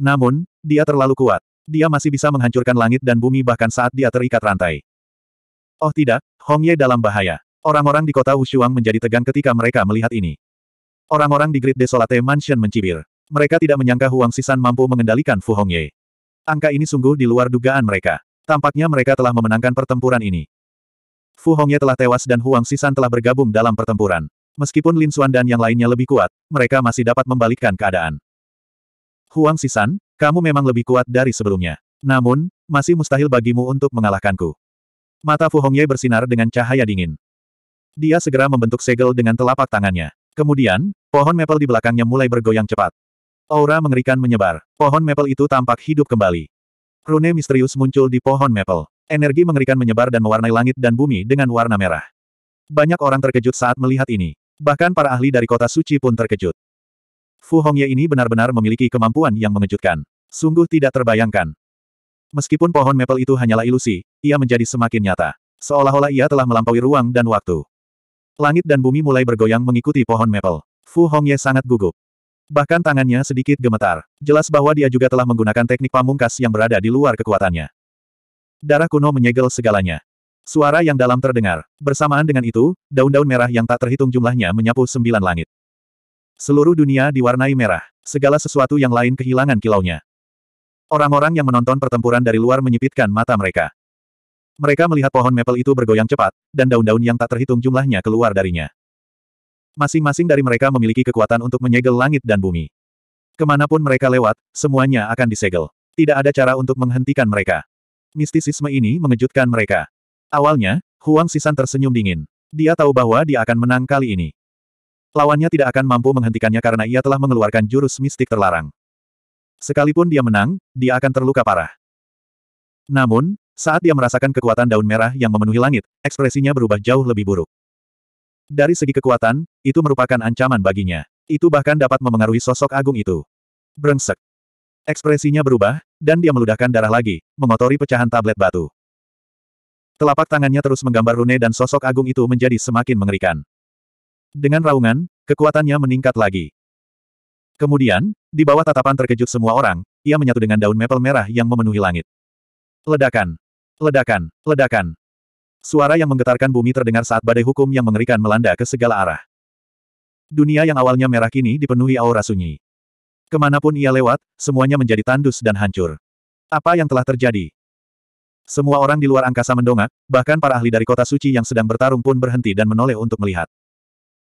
Namun, dia terlalu kuat. Dia masih bisa menghancurkan langit dan bumi bahkan saat dia terikat rantai. Oh tidak, Hong Ye dalam bahaya. Orang-orang di kota Wushuang menjadi tegang ketika mereka melihat ini. Orang-orang di Great Desolate Mansion mencibir. Mereka tidak menyangka Huang Sisan mampu mengendalikan Fu Hongye. Angka ini sungguh di luar dugaan mereka. Tampaknya mereka telah memenangkan pertempuran ini. Fu Hongye telah tewas dan Huang Sisan telah bergabung dalam pertempuran. Meskipun Lin Xuan dan yang lainnya lebih kuat, mereka masih dapat membalikkan keadaan. Huang Sisan, kamu memang lebih kuat dari sebelumnya. Namun, masih mustahil bagimu untuk mengalahkanku. Mata Fu Hongye bersinar dengan cahaya dingin. Dia segera membentuk segel dengan telapak tangannya. Kemudian, pohon maple di belakangnya mulai bergoyang cepat. Aura mengerikan menyebar. Pohon maple itu tampak hidup kembali. Rune misterius muncul di pohon maple. Energi mengerikan menyebar dan mewarnai langit dan bumi dengan warna merah. Banyak orang terkejut saat melihat ini. Bahkan para ahli dari kota suci pun terkejut. Fu Hongye ini benar-benar memiliki kemampuan yang mengejutkan. Sungguh tidak terbayangkan. Meskipun pohon maple itu hanyalah ilusi, ia menjadi semakin nyata. Seolah-olah ia telah melampaui ruang dan waktu. Langit dan bumi mulai bergoyang mengikuti pohon maple. Fu Hongye sangat gugup. Bahkan tangannya sedikit gemetar. Jelas bahwa dia juga telah menggunakan teknik pamungkas yang berada di luar kekuatannya. Darah kuno menyegel segalanya. Suara yang dalam terdengar. Bersamaan dengan itu, daun-daun merah yang tak terhitung jumlahnya menyapu sembilan langit. Seluruh dunia diwarnai merah. Segala sesuatu yang lain kehilangan kilaunya. Orang-orang yang menonton pertempuran dari luar menyipitkan mata mereka. Mereka melihat pohon maple itu bergoyang cepat, dan daun-daun yang tak terhitung jumlahnya keluar darinya. Masing-masing dari mereka memiliki kekuatan untuk menyegel langit dan bumi. Kemanapun mereka lewat, semuanya akan disegel. Tidak ada cara untuk menghentikan mereka. Mistisisme ini mengejutkan mereka. Awalnya, Huang Sisan tersenyum dingin. Dia tahu bahwa dia akan menang kali ini. Lawannya tidak akan mampu menghentikannya karena ia telah mengeluarkan jurus mistik terlarang. Sekalipun dia menang, dia akan terluka parah. Namun, saat dia merasakan kekuatan daun merah yang memenuhi langit, ekspresinya berubah jauh lebih buruk. Dari segi kekuatan, itu merupakan ancaman baginya. Itu bahkan dapat memengaruhi sosok agung itu. Brengsek. Ekspresinya berubah, dan dia meludahkan darah lagi, mengotori pecahan tablet batu. Telapak tangannya terus menggambar rune dan sosok agung itu menjadi semakin mengerikan. Dengan raungan, kekuatannya meningkat lagi. Kemudian, di bawah tatapan terkejut semua orang, ia menyatu dengan daun maple merah yang memenuhi langit. Ledakan! Ledakan! Ledakan! Suara yang menggetarkan bumi terdengar saat badai hukum yang mengerikan melanda ke segala arah. Dunia yang awalnya merah kini dipenuhi aura sunyi. Kemanapun ia lewat, semuanya menjadi tandus dan hancur. Apa yang telah terjadi? Semua orang di luar angkasa mendongak, bahkan para ahli dari kota suci yang sedang bertarung pun berhenti dan menoleh untuk melihat.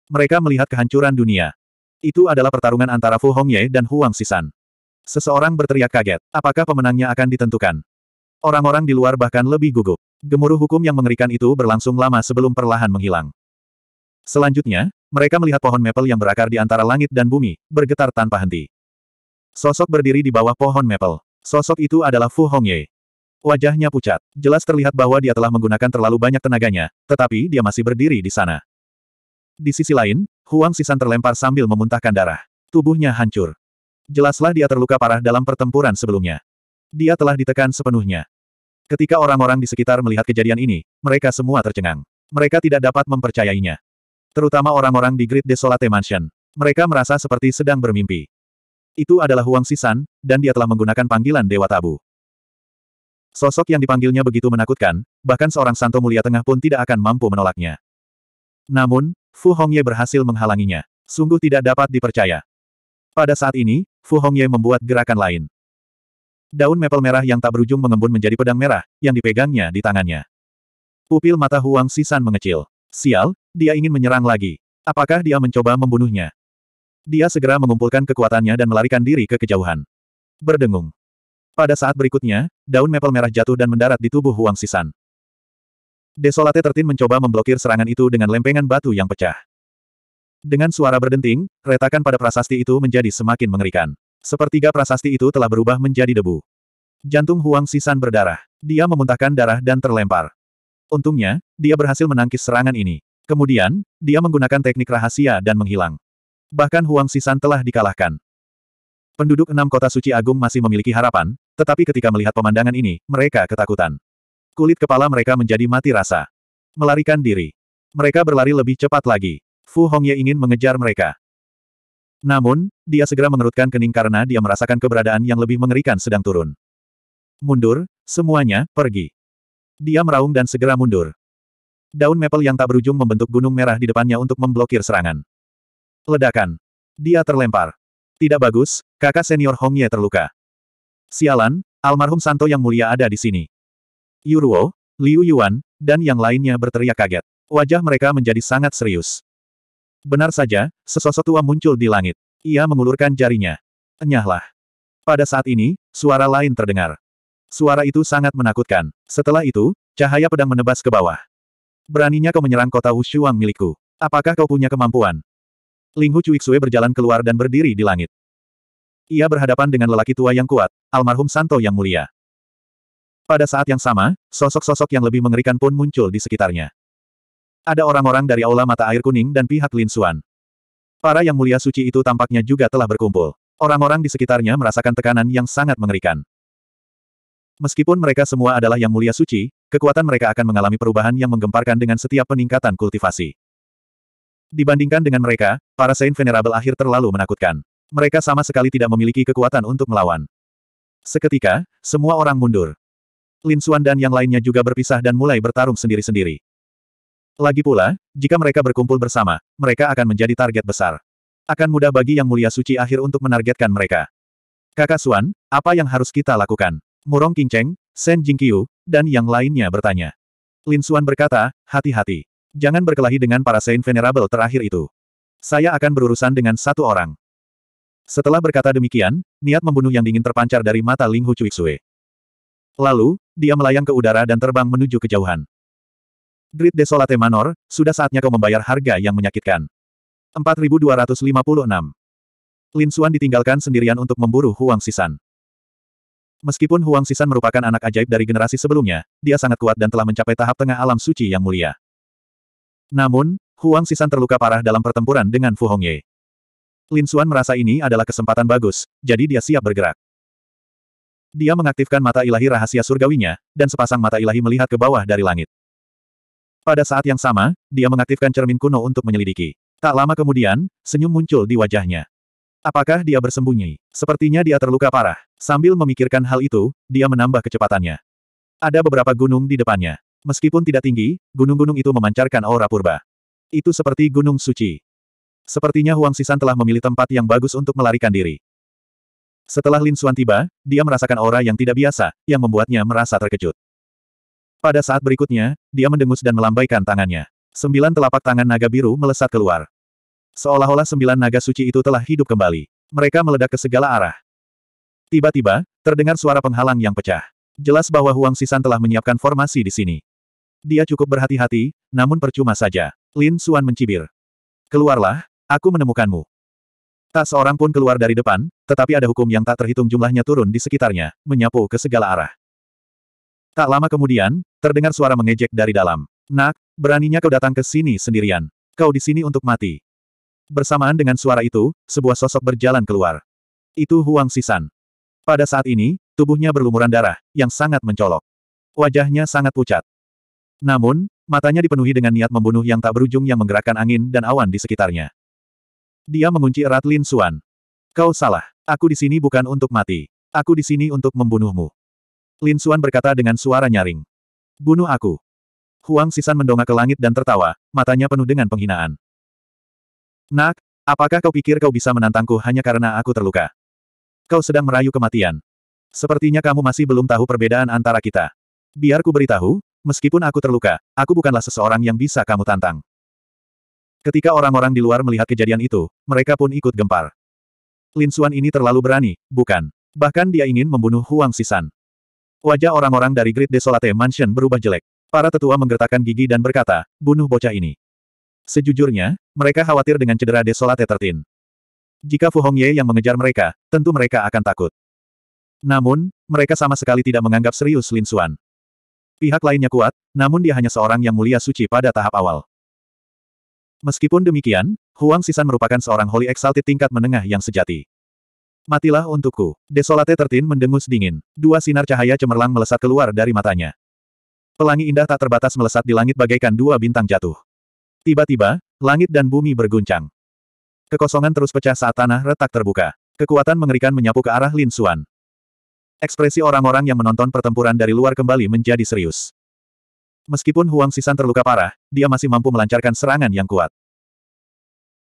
Mereka melihat kehancuran dunia. Itu adalah pertarungan antara Fu Hongye dan Huang Sisan. Seseorang berteriak kaget. Apakah pemenangnya akan ditentukan? Orang-orang di luar bahkan lebih gugup. Gemuruh hukum yang mengerikan itu berlangsung lama sebelum perlahan menghilang. Selanjutnya, mereka melihat pohon maple yang berakar di antara langit dan bumi, bergetar tanpa henti. Sosok berdiri di bawah pohon maple. Sosok itu adalah Fu Hongye. Wajahnya pucat. Jelas terlihat bahwa dia telah menggunakan terlalu banyak tenaganya, tetapi dia masih berdiri di sana. Di sisi lain, Huang Sisan terlempar sambil memuntahkan darah. Tubuhnya hancur. Jelaslah dia terluka parah dalam pertempuran sebelumnya. Dia telah ditekan sepenuhnya. Ketika orang-orang di sekitar melihat kejadian ini, mereka semua tercengang. Mereka tidak dapat mempercayainya. Terutama orang-orang di Great Desolate Mansion. Mereka merasa seperti sedang bermimpi. Itu adalah Huang Sisan, dan dia telah menggunakan panggilan Dewa Tabu. Sosok yang dipanggilnya begitu menakutkan, bahkan seorang santo mulia tengah pun tidak akan mampu menolaknya. Namun, Fu Hongye berhasil menghalanginya. Sungguh tidak dapat dipercaya. Pada saat ini, Fu Hongye membuat gerakan lain. Daun maple merah yang tak berujung mengembun menjadi pedang merah, yang dipegangnya di tangannya. Pupil mata Huang Sisan mengecil. Sial, dia ingin menyerang lagi. Apakah dia mencoba membunuhnya? Dia segera mengumpulkan kekuatannya dan melarikan diri ke kejauhan. Berdengung. Pada saat berikutnya, daun maple merah jatuh dan mendarat di tubuh Huang Sisan. Desolate Tertin mencoba memblokir serangan itu dengan lempengan batu yang pecah. Dengan suara berdenting, retakan pada prasasti itu menjadi semakin mengerikan. Sepertiga prasasti itu telah berubah menjadi debu. Jantung Huang Sisan berdarah. Dia memuntahkan darah dan terlempar. Untungnya, dia berhasil menangkis serangan ini. Kemudian, dia menggunakan teknik rahasia dan menghilang. Bahkan Huang Sisan telah dikalahkan. Penduduk enam kota suci agung masih memiliki harapan, tetapi ketika melihat pemandangan ini, mereka ketakutan. Kulit kepala mereka menjadi mati rasa. Melarikan diri. Mereka berlari lebih cepat lagi. Fu Hongye ingin mengejar mereka. Namun, dia segera mengerutkan kening karena dia merasakan keberadaan yang lebih mengerikan sedang turun. Mundur, semuanya, pergi. Dia meraung dan segera mundur. Daun maple yang tak berujung membentuk gunung merah di depannya untuk memblokir serangan. Ledakan. Dia terlempar. Tidak bagus, kakak senior Hongye terluka. Sialan, almarhum Santo yang mulia ada di sini. Yuruo, Liu Yuan, dan yang lainnya berteriak kaget. Wajah mereka menjadi sangat serius. Benar saja, sesosok tua muncul di langit. Ia mengulurkan jarinya. Enyahlah. Pada saat ini, suara lain terdengar. Suara itu sangat menakutkan. Setelah itu, cahaya pedang menebas ke bawah. Beraninya kau menyerang kota Wushuang milikku. Apakah kau punya kemampuan? Ling Hu berjalan keluar dan berdiri di langit. Ia berhadapan dengan lelaki tua yang kuat, almarhum Santo yang mulia. Pada saat yang sama, sosok-sosok yang lebih mengerikan pun muncul di sekitarnya. Ada orang-orang dari Aula Mata Air Kuning dan pihak Lin Suan. Para yang mulia suci itu tampaknya juga telah berkumpul. Orang-orang di sekitarnya merasakan tekanan yang sangat mengerikan. Meskipun mereka semua adalah yang mulia suci, kekuatan mereka akan mengalami perubahan yang menggemparkan dengan setiap peningkatan kultivasi. Dibandingkan dengan mereka, para Saint Venerable akhir terlalu menakutkan. Mereka sama sekali tidak memiliki kekuatan untuk melawan. Seketika, semua orang mundur. Lin Suan dan yang lainnya juga berpisah dan mulai bertarung sendiri-sendiri. Lagi pula, jika mereka berkumpul bersama, mereka akan menjadi target besar. Akan mudah bagi Yang Mulia Suci akhir untuk menargetkan mereka. Kakak Suan, apa yang harus kita lakukan? Murong Qingcheng, Shen Jingqiu, dan yang lainnya bertanya. Lin Suan berkata, hati-hati. Jangan berkelahi dengan para Saint Venerable terakhir itu. Saya akan berurusan dengan satu orang. Setelah berkata demikian, niat membunuh yang dingin terpancar dari mata Ling Hu Cui Sui. Lalu, dia melayang ke udara dan terbang menuju kejauhan. Grid Desolate Manor, sudah saatnya kau membayar harga yang menyakitkan. 4256. Lin Xuan ditinggalkan sendirian untuk memburu Huang Sisan. Meskipun Huang Sisan merupakan anak ajaib dari generasi sebelumnya, dia sangat kuat dan telah mencapai tahap tengah alam suci yang mulia. Namun, Huang Sisan terluka parah dalam pertempuran dengan Fu Hongye. Lin Xuan merasa ini adalah kesempatan bagus, jadi dia siap bergerak. Dia mengaktifkan mata ilahi rahasia surgawinya, dan sepasang mata ilahi melihat ke bawah dari langit. Pada saat yang sama, dia mengaktifkan cermin kuno untuk menyelidiki. Tak lama kemudian, senyum muncul di wajahnya. Apakah dia bersembunyi? Sepertinya dia terluka parah. Sambil memikirkan hal itu, dia menambah kecepatannya. Ada beberapa gunung di depannya. Meskipun tidak tinggi, gunung-gunung itu memancarkan aura purba. Itu seperti gunung suci. Sepertinya Huang Sisan telah memilih tempat yang bagus untuk melarikan diri. Setelah Lin Suan tiba, dia merasakan aura yang tidak biasa, yang membuatnya merasa terkejut. Pada saat berikutnya, dia mendengus dan melambaikan tangannya. Sembilan telapak tangan naga biru melesat keluar. Seolah-olah sembilan naga suci itu telah hidup kembali. Mereka meledak ke segala arah. Tiba-tiba, terdengar suara penghalang yang pecah. Jelas bahwa Huang Sisan telah menyiapkan formasi di sini. Dia cukup berhati-hati, namun percuma saja. Lin Suan mencibir. Keluarlah, aku menemukanmu. Tak seorang pun keluar dari depan, tetapi ada hukum yang tak terhitung jumlahnya turun di sekitarnya, menyapu ke segala arah. Tak lama kemudian, terdengar suara mengejek dari dalam. Nak, beraninya kau datang ke sini sendirian. Kau di sini untuk mati. Bersamaan dengan suara itu, sebuah sosok berjalan keluar. Itu Huang Sisan. Pada saat ini, tubuhnya berlumuran darah, yang sangat mencolok. Wajahnya sangat pucat. Namun, matanya dipenuhi dengan niat membunuh yang tak berujung yang menggerakkan angin dan awan di sekitarnya. Dia mengunci erat Lin Xuan. Kau salah. Aku di sini bukan untuk mati. Aku di sini untuk membunuhmu. Lin Xuan berkata dengan suara nyaring. Bunuh aku. Huang Sisan mendongak ke langit dan tertawa, matanya penuh dengan penghinaan. Nak, apakah kau pikir kau bisa menantangku hanya karena aku terluka? Kau sedang merayu kematian. Sepertinya kamu masih belum tahu perbedaan antara kita. Biar ku beritahu, meskipun aku terluka, aku bukanlah seseorang yang bisa kamu tantang. Ketika orang-orang di luar melihat kejadian itu, mereka pun ikut gempar. Lin Xuan ini terlalu berani, bukan? Bahkan dia ingin membunuh Huang Sisan. Wajah orang-orang dari Great Desolate Mansion berubah jelek. Para tetua menggertakkan gigi dan berkata, bunuh bocah ini. Sejujurnya, mereka khawatir dengan cedera Desolate Tertin. Jika Fu Hongye yang mengejar mereka, tentu mereka akan takut. Namun, mereka sama sekali tidak menganggap serius Lin Xuan. Pihak lainnya kuat, namun dia hanya seorang yang mulia suci pada tahap awal. Meskipun demikian, Huang Sisan merupakan seorang Holy Exalted tingkat menengah yang sejati. Matilah untukku. Desolate tertin mendengus dingin. Dua sinar cahaya cemerlang melesat keluar dari matanya. Pelangi indah tak terbatas melesat di langit bagaikan dua bintang jatuh. Tiba-tiba, langit dan bumi berguncang. Kekosongan terus pecah saat tanah retak terbuka. Kekuatan mengerikan menyapu ke arah Lin Xuan. Ekspresi orang-orang yang menonton pertempuran dari luar kembali menjadi serius. Meskipun Huang Sisan terluka parah, dia masih mampu melancarkan serangan yang kuat.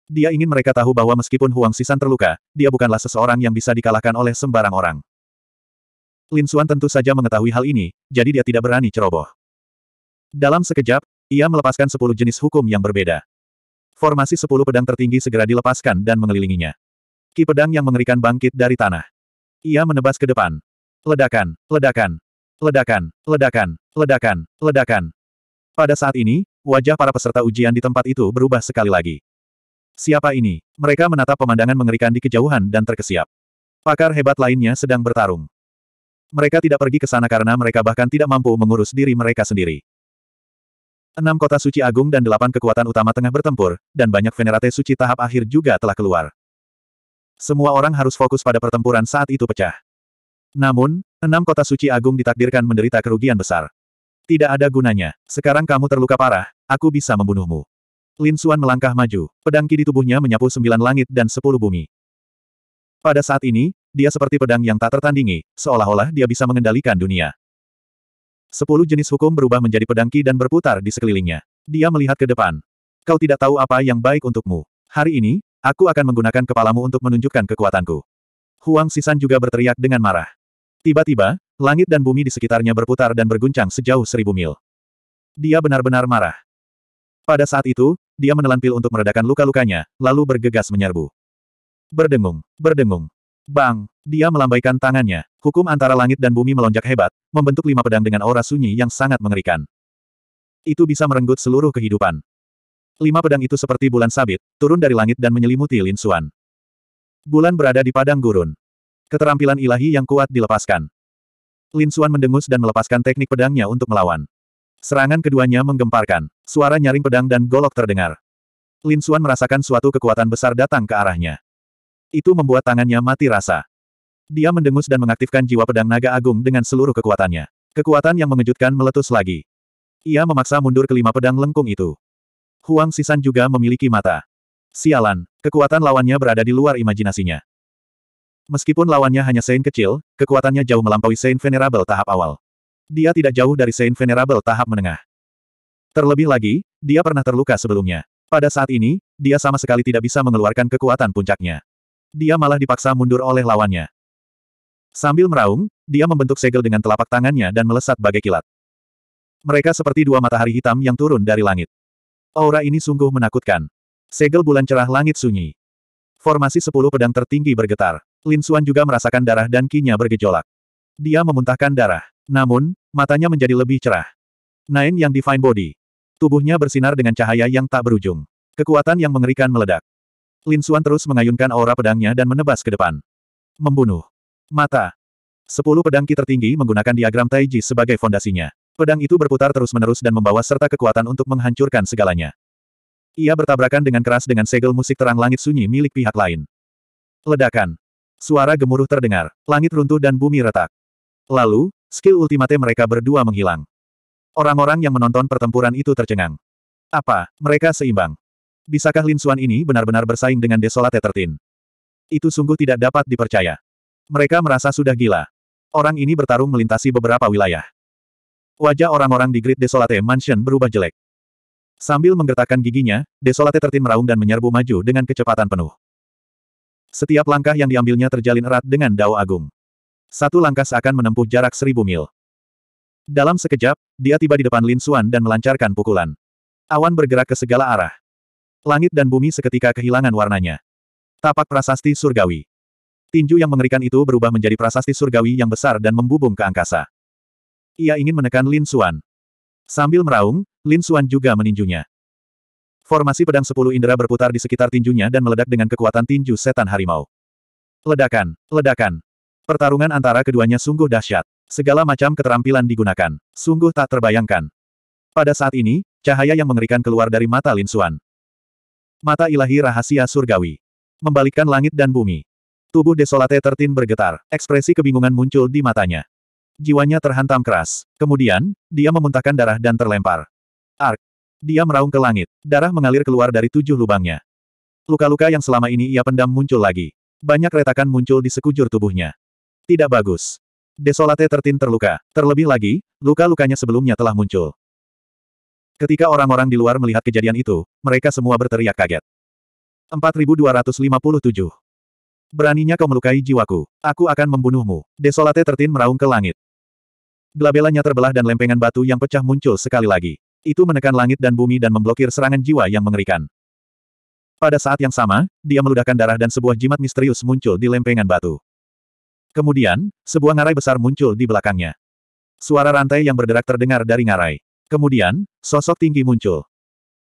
Dia ingin mereka tahu bahwa meskipun Huang Sisan terluka, dia bukanlah seseorang yang bisa dikalahkan oleh sembarang orang. Lin Xuan tentu saja mengetahui hal ini, jadi dia tidak berani ceroboh. Dalam sekejap, ia melepaskan sepuluh jenis hukum yang berbeda. Formasi sepuluh pedang tertinggi segera dilepaskan dan mengelilinginya. Ki pedang yang mengerikan bangkit dari tanah. Ia menebas ke depan. Ledakan, ledakan, Ledakan, ledakan, ledakan, ledakan. Pada saat ini, wajah para peserta ujian di tempat itu berubah sekali lagi. Siapa ini? Mereka menatap pemandangan mengerikan di kejauhan dan terkesiap. Pakar hebat lainnya sedang bertarung. Mereka tidak pergi ke sana karena mereka bahkan tidak mampu mengurus diri mereka sendiri. Enam kota suci agung dan delapan kekuatan utama tengah bertempur, dan banyak venerate suci tahap akhir juga telah keluar. Semua orang harus fokus pada pertempuran saat itu pecah. Namun, Enam kota suci agung ditakdirkan menderita kerugian besar. Tidak ada gunanya. Sekarang kamu terluka parah, aku bisa membunuhmu. Lin Xuan melangkah maju. pedangki di tubuhnya menyapu sembilan langit dan sepuluh bumi. Pada saat ini, dia seperti pedang yang tak tertandingi, seolah-olah dia bisa mengendalikan dunia. Sepuluh jenis hukum berubah menjadi pedangki dan berputar di sekelilingnya. Dia melihat ke depan. Kau tidak tahu apa yang baik untukmu. Hari ini, aku akan menggunakan kepalamu untuk menunjukkan kekuatanku. Huang Sisan juga berteriak dengan marah. Tiba-tiba, langit dan bumi di sekitarnya berputar dan berguncang sejauh seribu mil. Dia benar-benar marah. Pada saat itu, dia menelan pil untuk meredakan luka-lukanya, lalu bergegas menyerbu. Berdengung, berdengung. Bang! Dia melambaikan tangannya. Hukum antara langit dan bumi melonjak hebat, membentuk lima pedang dengan aura sunyi yang sangat mengerikan. Itu bisa merenggut seluruh kehidupan. Lima pedang itu seperti bulan sabit, turun dari langit dan menyelimuti Lin Xuan. Bulan berada di padang gurun. Keterampilan ilahi yang kuat dilepaskan. Lin Suan mendengus dan melepaskan teknik pedangnya untuk melawan. Serangan keduanya menggemparkan. Suara nyaring pedang dan golok terdengar. Lin Suan merasakan suatu kekuatan besar datang ke arahnya. Itu membuat tangannya mati rasa. Dia mendengus dan mengaktifkan jiwa pedang naga agung dengan seluruh kekuatannya. Kekuatan yang mengejutkan meletus lagi. Ia memaksa mundur kelima pedang lengkung itu. Huang Sisan juga memiliki mata. Sialan, kekuatan lawannya berada di luar imajinasinya. Meskipun lawannya hanya Saint kecil, kekuatannya jauh melampaui Saint Venerable tahap awal. Dia tidak jauh dari Saint Venerable tahap menengah. Terlebih lagi, dia pernah terluka sebelumnya. Pada saat ini, dia sama sekali tidak bisa mengeluarkan kekuatan puncaknya. Dia malah dipaksa mundur oleh lawannya. Sambil meraung, dia membentuk segel dengan telapak tangannya dan melesat bagai kilat. Mereka seperti dua matahari hitam yang turun dari langit. Aura ini sungguh menakutkan. Segel bulan cerah langit sunyi. Formasi sepuluh pedang tertinggi bergetar. Lin Xuan juga merasakan darah dan kinya bergejolak. Dia memuntahkan darah. Namun, matanya menjadi lebih cerah. Nain yang Divine Body. Tubuhnya bersinar dengan cahaya yang tak berujung. Kekuatan yang mengerikan meledak. Lin Xuan terus mengayunkan aura pedangnya dan menebas ke depan. Membunuh. Mata. Sepuluh pedang ki tertinggi menggunakan diagram Taiji sebagai fondasinya. Pedang itu berputar terus-menerus dan membawa serta kekuatan untuk menghancurkan segalanya. Ia bertabrakan dengan keras dengan segel musik terang langit sunyi milik pihak lain. Ledakan. Suara gemuruh terdengar, langit runtuh dan bumi retak. Lalu, skill ultimate mereka berdua menghilang. Orang-orang yang menonton pertempuran itu tercengang. Apa, mereka seimbang? Bisakah Lin Xuan ini benar-benar bersaing dengan Desolate Tertin? Itu sungguh tidak dapat dipercaya. Mereka merasa sudah gila. Orang ini bertarung melintasi beberapa wilayah. Wajah orang-orang di Great Desolate Mansion berubah jelek. Sambil menggertakkan giginya, Desolate tertin meraung dan menyerbu maju dengan kecepatan penuh. Setiap langkah yang diambilnya terjalin erat dengan dao agung. Satu langkah seakan menempuh jarak seribu mil. Dalam sekejap, dia tiba di depan Lin Suan dan melancarkan pukulan. Awan bergerak ke segala arah. Langit dan bumi seketika kehilangan warnanya. Tapak prasasti surgawi. Tinju yang mengerikan itu berubah menjadi prasasti surgawi yang besar dan membubung ke angkasa. Ia ingin menekan Lin Suan. Sambil meraung, Lin Xuan juga meninjunya. Formasi pedang sepuluh indera berputar di sekitar tinjunya dan meledak dengan kekuatan tinju setan harimau. Ledakan, ledakan. Pertarungan antara keduanya sungguh dahsyat. Segala macam keterampilan digunakan. Sungguh tak terbayangkan. Pada saat ini, cahaya yang mengerikan keluar dari mata Lin Xuan. Mata ilahi rahasia surgawi. Membalikkan langit dan bumi. Tubuh Desolate Tertin bergetar, ekspresi kebingungan muncul di matanya. Jiwanya terhantam keras. Kemudian, dia memuntahkan darah dan terlempar. Ark. Dia meraung ke langit. Darah mengalir keluar dari tujuh lubangnya. Luka-luka yang selama ini ia pendam muncul lagi. Banyak retakan muncul di sekujur tubuhnya. Tidak bagus. Desolate tertin terluka. Terlebih lagi, luka-lukanya sebelumnya telah muncul. Ketika orang-orang di luar melihat kejadian itu, mereka semua berteriak kaget. 4257. Beraninya kau melukai jiwaku. Aku akan membunuhmu. Desolate tertin meraung ke langit. Glabelanya terbelah dan lempengan batu yang pecah muncul sekali lagi. Itu menekan langit dan bumi dan memblokir serangan jiwa yang mengerikan. Pada saat yang sama, dia meludahkan darah dan sebuah jimat misterius muncul di lempengan batu. Kemudian, sebuah ngarai besar muncul di belakangnya. Suara rantai yang berderak terdengar dari ngarai. Kemudian, sosok tinggi muncul.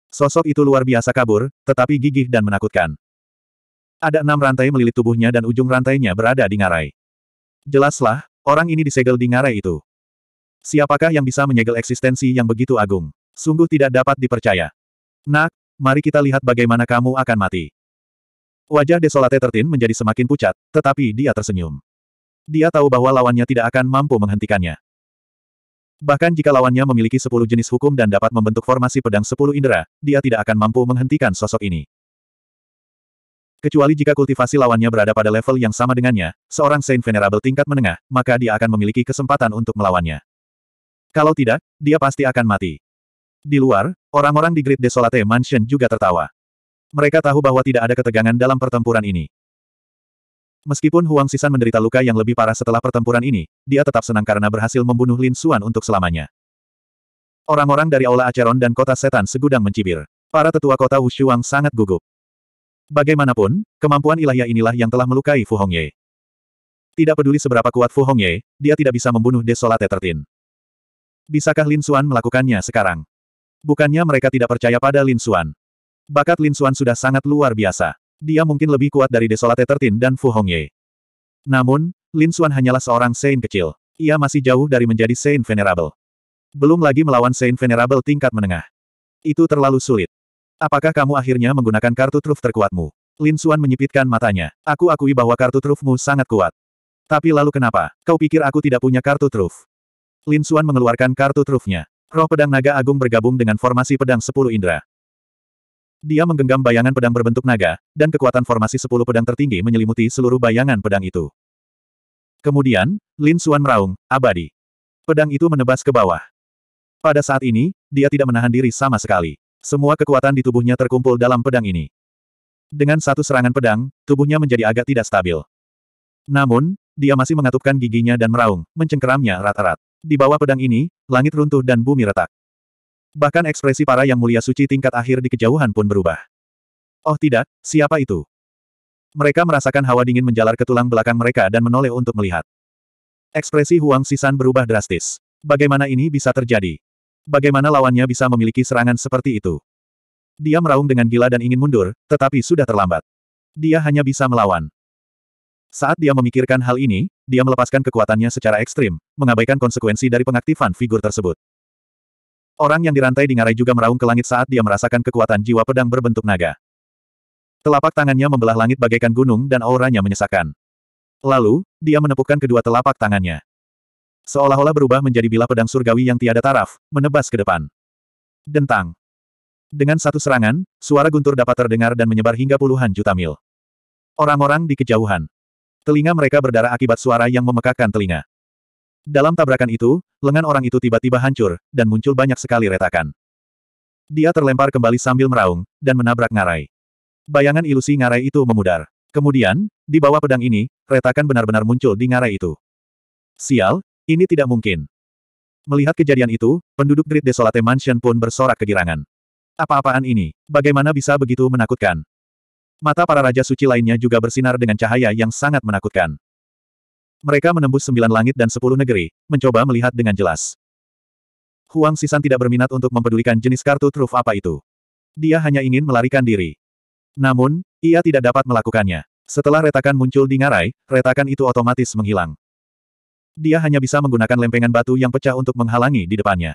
Sosok itu luar biasa kabur, tetapi gigih dan menakutkan. Ada enam rantai melilit tubuhnya dan ujung rantainya berada di ngarai. Jelaslah, orang ini disegel di ngarai itu. Siapakah yang bisa menyegel eksistensi yang begitu agung? Sungguh tidak dapat dipercaya. Nak, mari kita lihat bagaimana kamu akan mati. Wajah Desolate Tertin menjadi semakin pucat, tetapi dia tersenyum. Dia tahu bahwa lawannya tidak akan mampu menghentikannya. Bahkan jika lawannya memiliki sepuluh jenis hukum dan dapat membentuk formasi pedang sepuluh indera, dia tidak akan mampu menghentikan sosok ini. Kecuali jika kultivasi lawannya berada pada level yang sama dengannya, seorang Saint Venerable tingkat menengah, maka dia akan memiliki kesempatan untuk melawannya. Kalau tidak, dia pasti akan mati. Di luar, orang-orang di Great Desolate Mansion juga tertawa. Mereka tahu bahwa tidak ada ketegangan dalam pertempuran ini. Meskipun Huang Sisan menderita luka yang lebih parah setelah pertempuran ini, dia tetap senang karena berhasil membunuh Lin Xuan untuk selamanya. Orang-orang dari Aula Acheron dan Kota Setan segudang mencibir. Para tetua kota Wushuang sangat gugup. Bagaimanapun, kemampuan ilahiyah inilah yang telah melukai Fu Hongye. Tidak peduli seberapa kuat Fu Hongye, dia tidak bisa membunuh Desolate Tertin. Bisakah Lin Xuan melakukannya sekarang? Bukannya mereka tidak percaya pada Lin Xuan. Bakat Lin Xuan sudah sangat luar biasa. Dia mungkin lebih kuat dari Desolate Tertin dan Fu Hongye. Namun, Lin Xuan hanyalah seorang Saint kecil. Ia masih jauh dari menjadi Saint Venerable. Belum lagi melawan Saint Venerable tingkat menengah. Itu terlalu sulit. Apakah kamu akhirnya menggunakan kartu truf terkuatmu? Lin Xuan menyipitkan matanya. Aku akui bahwa kartu trufmu sangat kuat. Tapi lalu kenapa? Kau pikir aku tidak punya kartu truf? Lin Xuan mengeluarkan kartu trufnya. Roh pedang naga agung bergabung dengan formasi pedang sepuluh indera. Dia menggenggam bayangan pedang berbentuk naga, dan kekuatan formasi sepuluh pedang tertinggi menyelimuti seluruh bayangan pedang itu. Kemudian, Lin Xuan meraung, abadi. Pedang itu menebas ke bawah. Pada saat ini, dia tidak menahan diri sama sekali. Semua kekuatan di tubuhnya terkumpul dalam pedang ini. Dengan satu serangan pedang, tubuhnya menjadi agak tidak stabil. Namun, dia masih mengatupkan giginya dan meraung, mencengkeramnya rata-rata. Di bawah pedang ini, langit runtuh dan bumi retak. Bahkan ekspresi para yang mulia suci tingkat akhir di kejauhan pun berubah. Oh tidak, siapa itu? Mereka merasakan hawa dingin menjalar ke tulang belakang mereka dan menoleh untuk melihat. Ekspresi Huang Sisan berubah drastis. Bagaimana ini bisa terjadi? Bagaimana lawannya bisa memiliki serangan seperti itu? Dia meraung dengan gila dan ingin mundur, tetapi sudah terlambat. Dia hanya bisa melawan. Saat dia memikirkan hal ini, dia melepaskan kekuatannya secara ekstrim, mengabaikan konsekuensi dari pengaktifan figur tersebut. Orang yang dirantai di ngarai juga meraung ke langit saat dia merasakan kekuatan jiwa pedang berbentuk naga. Telapak tangannya membelah langit bagaikan gunung dan auranya menyesakan. Lalu, dia menepukkan kedua telapak tangannya. Seolah-olah berubah menjadi bilah pedang surgawi yang tiada taraf, menebas ke depan. Dentang. Dengan satu serangan, suara guntur dapat terdengar dan menyebar hingga puluhan juta mil. Orang-orang di kejauhan, Telinga mereka berdarah akibat suara yang memekakkan telinga. Dalam tabrakan itu, lengan orang itu tiba-tiba hancur, dan muncul banyak sekali retakan. Dia terlempar kembali sambil meraung, dan menabrak ngarai. Bayangan ilusi ngarai itu memudar. Kemudian, di bawah pedang ini, retakan benar-benar muncul di ngarai itu. Sial, ini tidak mungkin. Melihat kejadian itu, penduduk Great Desolate Mansion pun bersorak kegirangan. Apa-apaan ini? Bagaimana bisa begitu menakutkan? Mata para raja suci lainnya juga bersinar dengan cahaya yang sangat menakutkan. Mereka menembus sembilan langit dan sepuluh negeri, mencoba melihat dengan jelas. Huang Sisan tidak berminat untuk mempedulikan jenis kartu truf apa itu. Dia hanya ingin melarikan diri. Namun, ia tidak dapat melakukannya. Setelah retakan muncul di ngarai, retakan itu otomatis menghilang. Dia hanya bisa menggunakan lempengan batu yang pecah untuk menghalangi di depannya.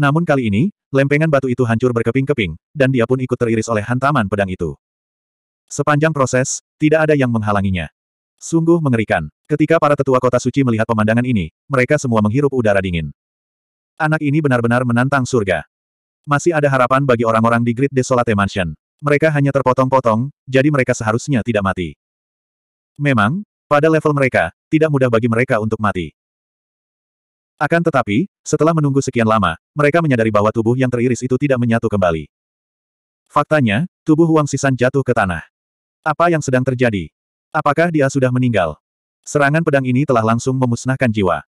Namun kali ini, Lempengan batu itu hancur berkeping-keping, dan dia pun ikut teriris oleh hantaman pedang itu. Sepanjang proses, tidak ada yang menghalanginya. Sungguh mengerikan. Ketika para tetua kota suci melihat pemandangan ini, mereka semua menghirup udara dingin. Anak ini benar-benar menantang surga. Masih ada harapan bagi orang-orang di Great Desolate Mansion. Mereka hanya terpotong-potong, jadi mereka seharusnya tidak mati. Memang, pada level mereka, tidak mudah bagi mereka untuk mati. Akan tetapi, setelah menunggu sekian lama, mereka menyadari bahwa tubuh yang teriris itu tidak menyatu kembali. Faktanya, tubuh Huang Sisan jatuh ke tanah. Apa yang sedang terjadi? Apakah dia sudah meninggal? Serangan pedang ini telah langsung memusnahkan jiwa.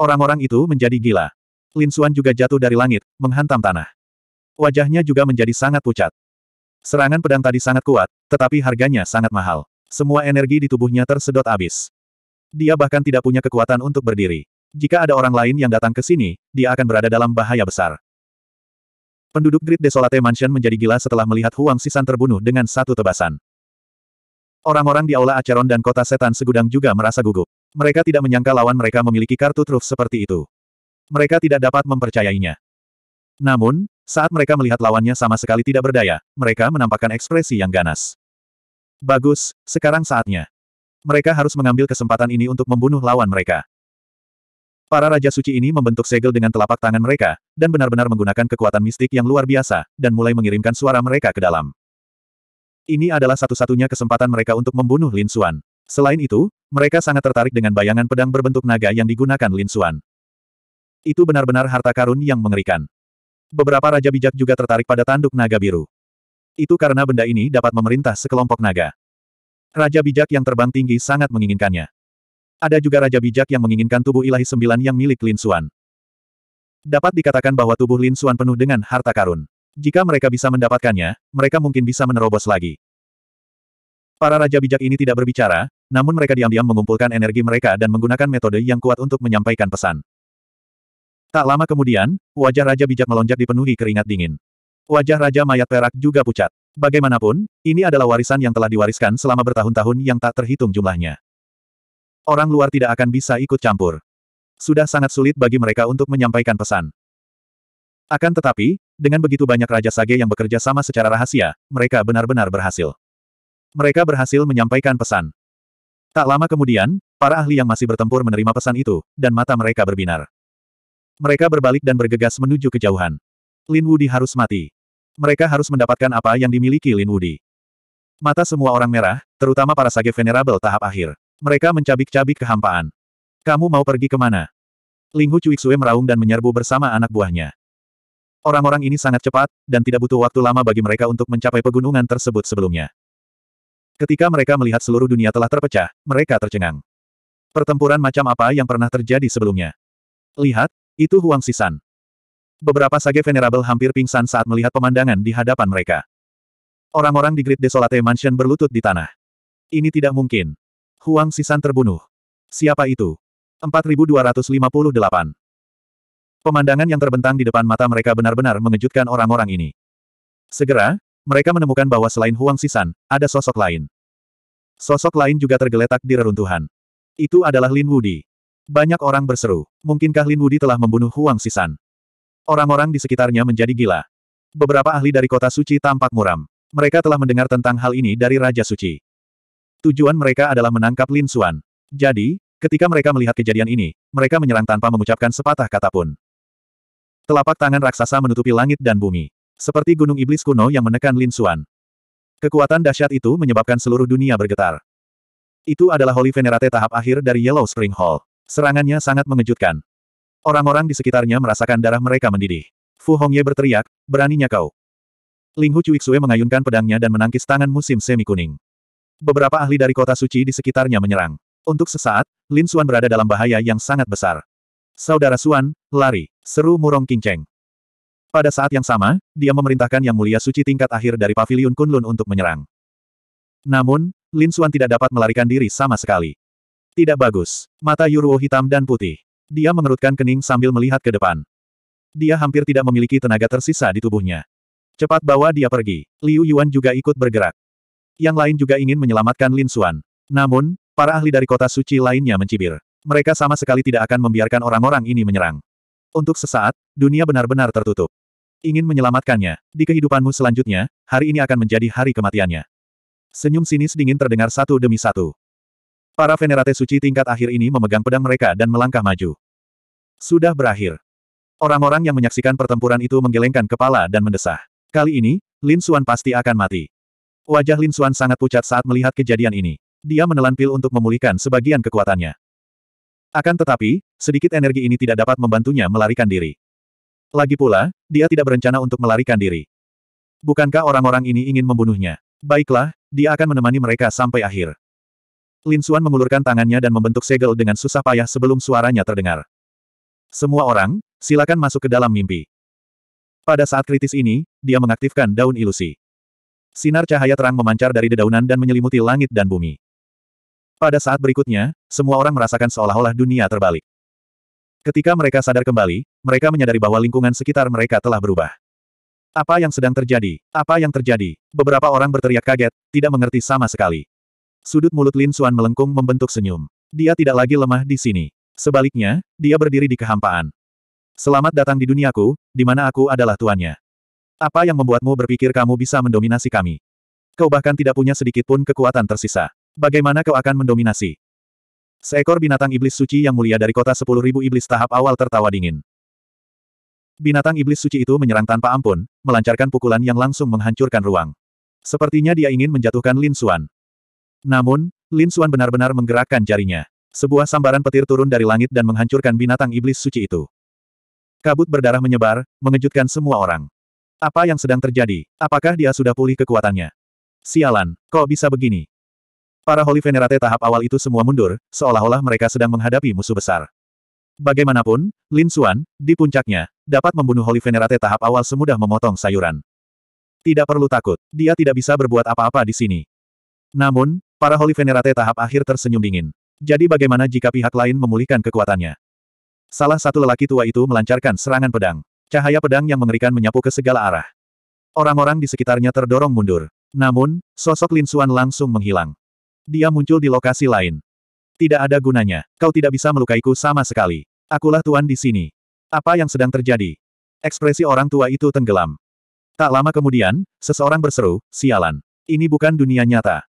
Orang-orang itu menjadi gila. Lin Xuan juga jatuh dari langit, menghantam tanah. Wajahnya juga menjadi sangat pucat. Serangan pedang tadi sangat kuat, tetapi harganya sangat mahal. Semua energi di tubuhnya tersedot abis. Dia bahkan tidak punya kekuatan untuk berdiri. Jika ada orang lain yang datang ke sini, dia akan berada dalam bahaya besar. Penduduk Grid Desolate Mansion menjadi gila setelah melihat Huang Sisan terbunuh dengan satu tebasan. Orang-orang di Aula Acheron dan Kota Setan Segudang juga merasa gugup. Mereka tidak menyangka lawan mereka memiliki kartu truf seperti itu. Mereka tidak dapat mempercayainya. Namun, saat mereka melihat lawannya sama sekali tidak berdaya, mereka menampakkan ekspresi yang ganas. Bagus, sekarang saatnya. Mereka harus mengambil kesempatan ini untuk membunuh lawan mereka. Para Raja Suci ini membentuk segel dengan telapak tangan mereka, dan benar-benar menggunakan kekuatan mistik yang luar biasa, dan mulai mengirimkan suara mereka ke dalam. Ini adalah satu-satunya kesempatan mereka untuk membunuh Lin Xuan. Selain itu, mereka sangat tertarik dengan bayangan pedang berbentuk naga yang digunakan Lin Xuan. Itu benar-benar harta karun yang mengerikan. Beberapa raja bijak juga tertarik pada tanduk naga biru. Itu karena benda ini dapat memerintah sekelompok naga. Raja bijak yang terbang tinggi sangat menginginkannya. Ada juga Raja Bijak yang menginginkan tubuh ilahi sembilan yang milik Lin Suan. Dapat dikatakan bahwa tubuh Lin Suan penuh dengan harta karun. Jika mereka bisa mendapatkannya, mereka mungkin bisa menerobos lagi. Para Raja Bijak ini tidak berbicara, namun mereka diam-diam mengumpulkan energi mereka dan menggunakan metode yang kuat untuk menyampaikan pesan. Tak lama kemudian, wajah Raja Bijak melonjak dipenuhi keringat dingin. Wajah Raja Mayat Perak juga pucat. Bagaimanapun, ini adalah warisan yang telah diwariskan selama bertahun-tahun yang tak terhitung jumlahnya. Orang luar tidak akan bisa ikut campur. Sudah sangat sulit bagi mereka untuk menyampaikan pesan. Akan tetapi, dengan begitu banyak Raja Sage yang bekerja sama secara rahasia, mereka benar-benar berhasil. Mereka berhasil menyampaikan pesan. Tak lama kemudian, para ahli yang masih bertempur menerima pesan itu, dan mata mereka berbinar. Mereka berbalik dan bergegas menuju kejauhan. Lin Wudi harus mati. Mereka harus mendapatkan apa yang dimiliki Lin Wudi. Mata semua orang merah, terutama para Sage Venerable tahap akhir. Mereka mencabik-cabik kehampaan. Kamu mau pergi kemana? Linghu Cuiksue meraung dan menyerbu bersama anak buahnya. Orang-orang ini sangat cepat, dan tidak butuh waktu lama bagi mereka untuk mencapai pegunungan tersebut sebelumnya. Ketika mereka melihat seluruh dunia telah terpecah, mereka tercengang. Pertempuran macam apa yang pernah terjadi sebelumnya? Lihat, itu Huang Sisan. Beberapa sage venerable hampir pingsan saat melihat pemandangan di hadapan mereka. Orang-orang di Great Desolate Mansion berlutut di tanah. Ini tidak mungkin. Huang Sisan terbunuh. Siapa itu? 4258. Pemandangan yang terbentang di depan mata mereka benar-benar mengejutkan orang-orang ini. Segera, mereka menemukan bahwa selain Huang Sisan, ada sosok lain. Sosok lain juga tergeletak di reruntuhan. Itu adalah Lin Wudi. Banyak orang berseru, mungkinkah Lin Wudi telah membunuh Huang Sisan? Orang-orang di sekitarnya menjadi gila. Beberapa ahli dari kota suci tampak muram. Mereka telah mendengar tentang hal ini dari Raja Suci. Tujuan mereka adalah menangkap Lin Xuan. Jadi, ketika mereka melihat kejadian ini, mereka menyerang tanpa mengucapkan sepatah kata pun. Telapak tangan raksasa menutupi langit dan bumi. Seperti gunung iblis kuno yang menekan Lin Xuan. Kekuatan dahsyat itu menyebabkan seluruh dunia bergetar. Itu adalah Holy Venerate tahap akhir dari Yellow Spring Hall. Serangannya sangat mengejutkan. Orang-orang di sekitarnya merasakan darah mereka mendidih. Fu Hongye berteriak, beraninya kau. Ling Hu Xue mengayunkan pedangnya dan menangkis tangan musim semi kuning. Beberapa ahli dari kota suci di sekitarnya menyerang. Untuk sesaat, Lin Suan berada dalam bahaya yang sangat besar. Saudara Suan, lari, seru Murong Kinceng. Pada saat yang sama, dia memerintahkan Yang Mulia Suci tingkat akhir dari Paviliun Kunlun untuk menyerang. Namun, Lin Suan tidak dapat melarikan diri sama sekali. Tidak bagus. Mata Yuruo hitam dan putih. Dia mengerutkan kening sambil melihat ke depan. Dia hampir tidak memiliki tenaga tersisa di tubuhnya. Cepat bawa dia pergi. Liu Yuan juga ikut bergerak. Yang lain juga ingin menyelamatkan Lin Xuan. Namun, para ahli dari kota suci lainnya mencibir. Mereka sama sekali tidak akan membiarkan orang-orang ini menyerang. Untuk sesaat, dunia benar-benar tertutup. Ingin menyelamatkannya. Di kehidupanmu selanjutnya, hari ini akan menjadi hari kematiannya. Senyum sinis dingin terdengar satu demi satu. Para venerate suci tingkat akhir ini memegang pedang mereka dan melangkah maju. Sudah berakhir. Orang-orang yang menyaksikan pertempuran itu menggelengkan kepala dan mendesah. Kali ini, Lin Xuan pasti akan mati. Wajah Lin Xuan sangat pucat saat melihat kejadian ini. Dia menelan pil untuk memulihkan sebagian kekuatannya. Akan tetapi, sedikit energi ini tidak dapat membantunya melarikan diri. Lagi pula, dia tidak berencana untuk melarikan diri. Bukankah orang-orang ini ingin membunuhnya? Baiklah, dia akan menemani mereka sampai akhir. Lin Xuan mengulurkan tangannya dan membentuk segel dengan susah payah sebelum suaranya terdengar. Semua orang, silakan masuk ke dalam mimpi. Pada saat kritis ini, dia mengaktifkan daun ilusi. Sinar cahaya terang memancar dari dedaunan dan menyelimuti langit dan bumi. Pada saat berikutnya, semua orang merasakan seolah-olah dunia terbalik. Ketika mereka sadar kembali, mereka menyadari bahwa lingkungan sekitar mereka telah berubah. Apa yang sedang terjadi? Apa yang terjadi? Beberapa orang berteriak kaget, tidak mengerti sama sekali. Sudut mulut Lin Xuan melengkung membentuk senyum. Dia tidak lagi lemah di sini. Sebaliknya, dia berdiri di kehampaan. Selamat datang di duniaku, di mana aku adalah tuannya. Apa yang membuatmu berpikir kamu bisa mendominasi kami? Kau bahkan tidak punya sedikit pun kekuatan tersisa. Bagaimana kau akan mendominasi? Seekor binatang iblis suci yang mulia dari kota 10.000 iblis tahap awal tertawa dingin. Binatang iblis suci itu menyerang tanpa ampun, melancarkan pukulan yang langsung menghancurkan ruang. Sepertinya dia ingin menjatuhkan Lin Xuan. Namun, Lin Xuan benar-benar menggerakkan jarinya. Sebuah sambaran petir turun dari langit dan menghancurkan binatang iblis suci itu. Kabut berdarah menyebar, mengejutkan semua orang. Apa yang sedang terjadi? Apakah dia sudah pulih kekuatannya? Sialan, kok bisa begini? Para Holy Venerate tahap awal itu semua mundur, seolah-olah mereka sedang menghadapi musuh besar. Bagaimanapun, Lin Xuan, di puncaknya, dapat membunuh Holy Venerate tahap awal semudah memotong sayuran. Tidak perlu takut, dia tidak bisa berbuat apa-apa di sini. Namun, para Holy Venerate tahap akhir tersenyum dingin. Jadi bagaimana jika pihak lain memulihkan kekuatannya? Salah satu lelaki tua itu melancarkan serangan pedang. Cahaya pedang yang mengerikan menyapu ke segala arah. Orang-orang di sekitarnya terdorong mundur. Namun, sosok Lin Suan langsung menghilang. Dia muncul di lokasi lain. Tidak ada gunanya. Kau tidak bisa melukaiku sama sekali. Akulah tuan di sini. Apa yang sedang terjadi? Ekspresi orang tua itu tenggelam. Tak lama kemudian, seseorang berseru, sialan. Ini bukan dunia nyata.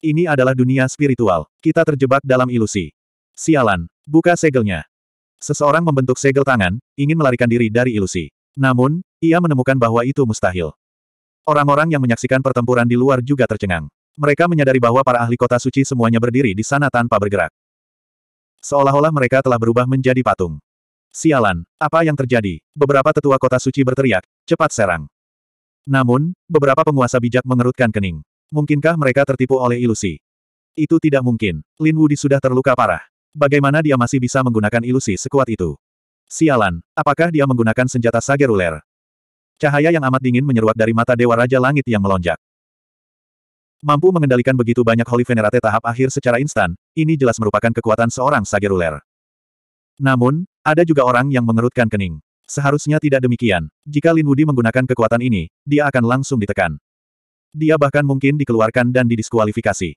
Ini adalah dunia spiritual. Kita terjebak dalam ilusi. Sialan. Buka segelnya. Seseorang membentuk segel tangan, ingin melarikan diri dari ilusi. Namun, ia menemukan bahwa itu mustahil. Orang-orang yang menyaksikan pertempuran di luar juga tercengang. Mereka menyadari bahwa para ahli kota suci semuanya berdiri di sana tanpa bergerak. Seolah-olah mereka telah berubah menjadi patung. Sialan, apa yang terjadi? Beberapa tetua kota suci berteriak, cepat serang. Namun, beberapa penguasa bijak mengerutkan kening. Mungkinkah mereka tertipu oleh ilusi? Itu tidak mungkin. Lin Wudi sudah terluka parah. Bagaimana dia masih bisa menggunakan ilusi sekuat itu? Sialan, apakah dia menggunakan senjata Sageruler? Cahaya yang amat dingin menyeruak dari mata Dewa Raja Langit yang melonjak. Mampu mengendalikan begitu banyak Holy Venerate tahap akhir secara instan, ini jelas merupakan kekuatan seorang Sageruler. Namun, ada juga orang yang mengerutkan kening. Seharusnya tidak demikian. Jika Lin Wudi menggunakan kekuatan ini, dia akan langsung ditekan. Dia bahkan mungkin dikeluarkan dan didiskualifikasi.